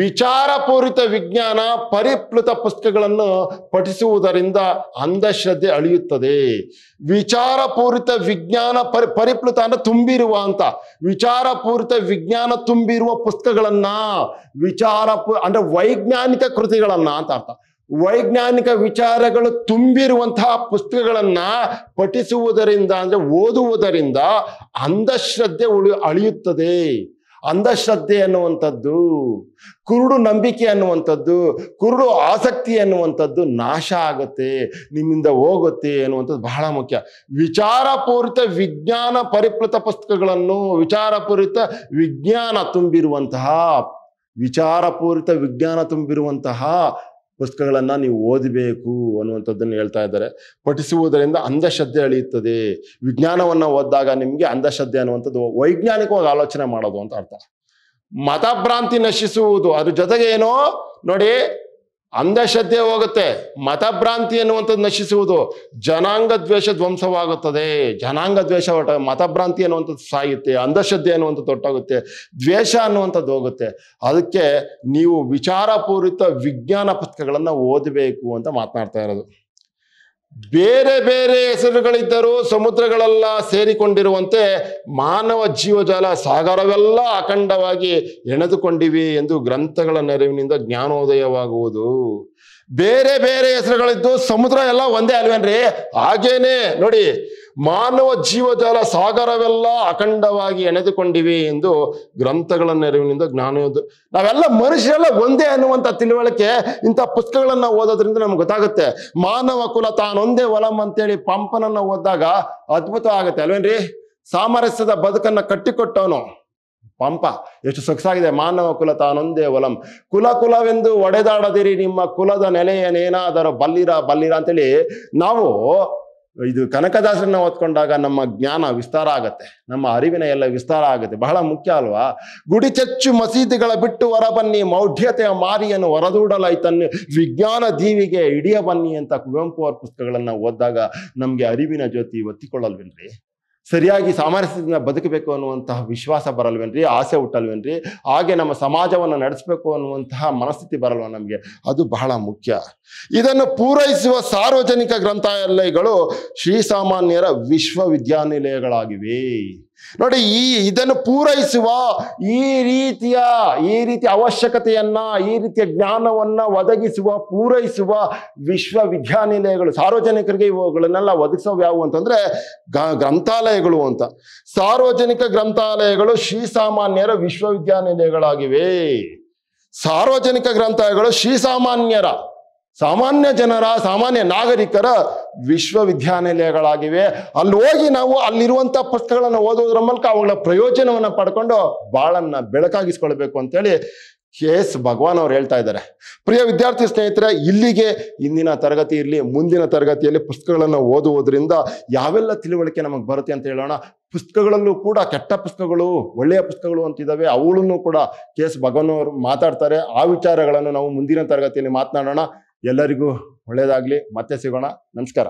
ವಿಚಾರಪೂರಿತ ವಿಜ್ಞಾನ ಪರಿಪ್ಲುತ ಪುಸ್ತಕಗಳನ್ನು ಪಠಿಸುವುದರಿಂದ ಅಂಧಶ್ರದ್ಧೆ ಅಳಿಯುತ್ತದೆ ವಿಚಾರಪೂರಿತ ವಿಜ್ಞಾನ ಪರಿ ಪರಿಪ್ಲುತ ಅಂದ್ರೆ ತುಂಬಿರುವ ಅಂತ ವಿಚಾರಪೂರಿತ ವಿಜ್ಞಾನ ತುಂಬಿರುವ ಪುಸ್ತಕಗಳನ್ನ ವಿಚಾರ ಅಂದ್ರೆ ವೈಜ್ಞಾನಿಕ ಕೃತಿಗಳನ್ನ ಅಂತ ಅರ್ಥ ವೈಜ್ಞಾನಿಕ ವಿಚಾರಗಳು ತುಂಬಿರುವಂತಹ ಪುಸ್ತಕಗಳನ್ನ ಪಠಿಸುವುದರಿಂದ ಅಂದ್ರೆ ಓದುವುದರಿಂದ ಅಂಧಶ್ರದ್ಧೆ ಉಳಿ ಅಳಿಯುತ್ತದೆ ಅಂಧಶ್ರದ್ಧೆ ಅನ್ನುವಂಥದ್ದು ಕುರುಡು ನಂಬಿಕೆ ಅನ್ನುವಂಥದ್ದು ಕುರುಡು ಆಸಕ್ತಿ ಅನ್ನುವಂಥದ್ದು ನಾಶ ಆಗುತ್ತೆ ನಿಮ್ಮಿಂದ ಹೋಗುತ್ತೆ ಅನ್ನುವಂಥದ್ದು ಬಹಳ ಮುಖ್ಯ ವಿಚಾರಪೂರಿತ ವಿಜ್ಞಾನ ಪರಿಪ್ಲತ ಪುಸ್ತಕಗಳನ್ನು ವಿಚಾರಪೂರಿತ ವಿಜ್ಞಾನ ತುಂಬಿರುವಂತಹ ವಿಚಾರಪೂರಿತ ವಿಜ್ಞಾನ ತುಂಬಿರುವಂತಹ ಪುಸ್ತಕಗಳನ್ನು ನೀವು ಓದಬೇಕು ಅನ್ನುವಂಥದ್ದನ್ನು ಹೇಳ್ತಾ ಇದ್ದಾರೆ ಪಠಿಸುವುದರಿಂದ ಅಂಧಶ್ರದ್ಧೆ ಅಳಿಯುತ್ತದೆ ವಿಜ್ಞಾನವನ್ನು ಓದಿದಾಗ ನಿಮಗೆ ಅಂಧಶ್ರದ್ಧೆ ಅನ್ನುವಂಥದ್ದು ವೈಜ್ಞಾನಿಕವಾಗಿ ಆಲೋಚನೆ ಮಾಡೋದು ಅಂತ ಅರ್ಥ ಮತಭ್ರಾಂತಿ ನಶಿಸುವುದು ಅದ್ರ ಜೊತೆಗೆ ಏನೋ ನೋಡಿ ಅಂಧಶ್ರದ್ಧೆ ಹೋಗುತ್ತೆ ಮತಭ್ರಾಂತಿ ಅನ್ನುವಂಥದ್ದು ನಶಿಸುವುದು ಜನಾಂಗ ದ್ವೇಷ ಧ್ವಂಸವಾಗುತ್ತದೆ ಜನಾಂಗ ದ್ವೇಷ ಹೊಟ್ಟ ಮತಭ್ರಾಂತಿ ಅನ್ನುವಂಥದ್ದು ಸಾಯುತ್ತೆ ಅಂಧಶ್ರದ್ಧೆ ಅನ್ನುವಂಥದ್ದು ಒಟ್ಟಾಗುತ್ತೆ ದ್ವೇಷ ಅನ್ನುವಂಥದ್ದು ಹೋಗುತ್ತೆ ಅದಕ್ಕೆ ನೀವು ವಿಚಾರಪೂರಿತ ವಿಜ್ಞಾನ ಪುಸ್ತಕಗಳನ್ನು ಓದಬೇಕು ಅಂತ ಮಾತನಾಡ್ತಾ ಇರೋದು ಬೇರೆ ಬೇರೆ ಹೆಸರುಗಳಿದ್ದರೂ ಸಮುದ್ರಗಳೆಲ್ಲ ಸೇರಿಕೊಂಡಿರುವಂತೆ ಮಾನವ ಜೀವಜಾಲ ಸಾಗರವೆಲ್ಲ ಅಖಂಡವಾಗಿ ಎಣೆದುಕೊಂಡಿವೆ ಎಂದು ಗ್ರಂಥಗಳ ನೆರವಿನಿಂದ ಜ್ಞಾನೋದಯವಾಗುವುದು ಬೇರೆ ಬೇರೆ ಹೆಸರುಗಳಿದ್ದು ಸಮುದ್ರ ಎಲ್ಲ ಒಂದೇ ಅಲ್ವೇನ್ರಿ ಹಾಗೇನೆ ನೋಡಿ ಮಾನವ ಜೀವಜಾಲ ಸಾಗರವೆಲ್ಲ ಅಖಂಡವಾಗಿ ಎಣೆದುಕೊಂಡಿವೆ ಎಂದು ಗ್ರಂಥಗಳ ನೆರವಿನಿಂದ ಜ್ಞಾನ ನಾವೆಲ್ಲ ಮನುಷ್ಯರೆಲ್ಲ ಒಂದೇ ಅನ್ನುವಂಥ ತಿಳುವಳಿಕೆ ಇಂಥ ಪುಸ್ತಕಗಳನ್ನು ಓದೋದ್ರಿಂದ ನಮ್ಗೆ ಗೊತ್ತಾಗುತ್ತೆ ಮಾನವ ಕುಲ ತಾನೊಂದೇ ಒಲಂ ಅಂತೇಳಿ ಪಂಪನನ್ನ ಓದಿದಾಗ ಅದ್ಭುತ ಆಗುತ್ತೆ ಅಲ್ವೇನ್ರಿ ಸಾಮರಸ್ಯದ ಬದುಕನ್ನ ಕಟ್ಟಿಕೊಟ್ಟವನು ಪಂಪ ಎಷ್ಟು ಸೊಗಸಾಗಿದೆ ಮಾನವ ಕುಲ ತಾನೊಂದೇ ಒಲಂ ಕುಲ ಕುಲವೆಂದು ಒಡೆದಾಡದಿರಿ ನಿಮ್ಮ ಕುಲದ ನೆಲೆಯನ್ನೇನಾದರೂ ಬಲ್ಲಿರ ಬಲ್ಲಿರ ಅಂತೇಳಿ ನಾವು ಇದು ಕನಕದಾಸರನ್ನ ಓದ್ಕೊಂಡಾಗ ನಮ್ಮ ಜ್ಞಾನ ವಿಸ್ತಾರ ಆಗತ್ತೆ ನಮ್ಮ ಅರಿವಿನ ಎಲ್ಲ ವಿಸ್ತಾರ ಆಗುತ್ತೆ ಬಹಳ ಮುಖ್ಯ ಅಲ್ವಾ ಗುಡಿ ಚಚ್ಚು ಮಸೀದಿಗಳ ಬಿಟ್ಟು ಹೊರ ಬನ್ನಿ ಮೌಢ್ಯತೆಯ ಮಾರಿಯನ್ನು ಹೊರದೂಡಲಾಯ್ತನ್ನು ವಿಜ್ಞಾನ ದೀವಿಗೆ ಇಡಿಯ ಬನ್ನಿ ಅಂತ ಕುವೆಂಪು ಅವರ ಪುಸ್ತಕಗಳನ್ನ ಓದಿದಾಗ ನಮಗೆ ಅರಿವಿನ ಜ್ಯೋತಿ ಒತ್ತಿಕೊಳ್ಳಲ್ವೇನ್ರಿ ಸರಿಯಾಗಿ ಸಾಮರಸ್ಯದಿಂದ ಬದುಕಬೇಕು ಅನ್ನುವಂತಹ ವಿಶ್ವಾಸ ಬರಲ್ವೇನ್ರಿ ಆಸೆ ಹುಟ್ಟಲ್ವೇನ್ರಿ ಹಾಗೆ ನಮ್ಮ ಸಮಾಜವನ್ನು ನಡೆಸಬೇಕು ಅನ್ನುವಂತಹ ಮನಸ್ಥಿತಿ ಬರಲ್ವ ನಮಗೆ ಅದು ಬಹಳ ಮುಖ್ಯ ಇದನ್ನು ಪೂರೈಸುವ ಸಾರ್ವಜನಿಕ ಗ್ರಂಥಾಲಯಗಳು ಶ್ರೀಸಾಮಾನ್ಯರ ವಿಶ್ವವಿದ್ಯಾನಿಲಯಗಳಾಗಿವೆ ನೋಡಿ ಈ ಇದನ್ನು ಪೂರೈಸುವ ಈ ರೀತಿಯ ಈ ರೀತಿಯ ಅವಶ್ಯಕತೆಯನ್ನ ಈ ರೀತಿಯ ಜ್ಞಾನವನ್ನ ಒದಗಿಸುವ ಪೂರೈಸುವ ವಿಶ್ವವಿದ್ಯಾನಿಲಯಗಳು ಸಾರ್ವಜನಿಕರಿಗೆ ಇವುಗಳನ್ನೆಲ್ಲ ಒದಗಿಸೋ ಯಾವುವು ಅಂತಂದ್ರೆ ಗ್ರಂಥಾಲಯಗಳು ಅಂತ ಸಾರ್ವಜನಿಕ ಗ್ರಂಥಾಲಯಗಳು ಸಾಮಾನ್ಯರ ವಿಶ್ವವಿದ್ಯಾನಿಲಯಗಳಾಗಿವೆ ಸಾರ್ವಜನಿಕ ಗ್ರಂಥಾಲಯಗಳು ಶ್ರೀಸಾಮಾನ್ಯರ ಸಾಮಾನ್ಯ ಜನರ ಸಾಮಾನ್ಯ ನಾಗರಿಕರ ವಿಶ್ವವಿದ್ಯಾನಿಲಯಗಳಾಗಿವೆ ಅಲ್ಲಿ ಹೋಗಿ ನಾವು ಅಲ್ಲಿರುವಂಥ ಪುಸ್ತಕಗಳನ್ನು ಓದೋದ್ರ ಮೂಲಕ ಅವುಗಳ ಪ್ರಯೋಜನವನ್ನು ಪಡ್ಕೊಂಡು ಬಾಳನ್ನ ಬೆಳಕಾಗಿಸ್ಕೊಳ್ಬೇಕು ಅಂತೇಳಿ ಕೆ ಎಸ್ ಭಗವಾನ್ ಅವ್ರು ಹೇಳ್ತಾ ಇದ್ದಾರೆ ಪ್ರಿಯ ವಿದ್ಯಾರ್ಥಿ ಸ್ನೇಹಿತರೆ ಇಲ್ಲಿಗೆ ಇಂದಿನ ತರಗತಿ ಇರಲಿ ಮುಂದಿನ ತರಗತಿಯಲ್ಲಿ ಪುಸ್ತಕಗಳನ್ನು ಓದುವುದರಿಂದ ಯಾವೆಲ್ಲ ತಿಳುವಳಿಕೆ ನಮಗೆ ಬರುತ್ತೆ ಅಂತ ಹೇಳೋಣ ಪುಸ್ತಕಗಳಲ್ಲೂ ಕೂಡ ಕೆಟ್ಟ ಪುಸ್ತಕಗಳು ಒಳ್ಳೆಯ ಪುಸ್ತಕಗಳು ಅಂತಿದ್ದಾವೆ ಅವುಗಳನ್ನು ಕೂಡ ಕೆ ಎಸ್ ಭಗವಾನ್ ಅವರು ಮಾತಾಡ್ತಾರೆ ಆ ವಿಚಾರಗಳನ್ನು ನಾವು ಮುಂದಿನ ತರಗತಿಯಲ್ಲಿ ಮಾತನಾಡೋಣ ಎಲ್ಲರಿಗೂ ಒಳ್ಳೆಯದಾಗಲಿ ಮತ್ತೆ ಸಿಗೋಣ ನಮಸ್ಕಾರ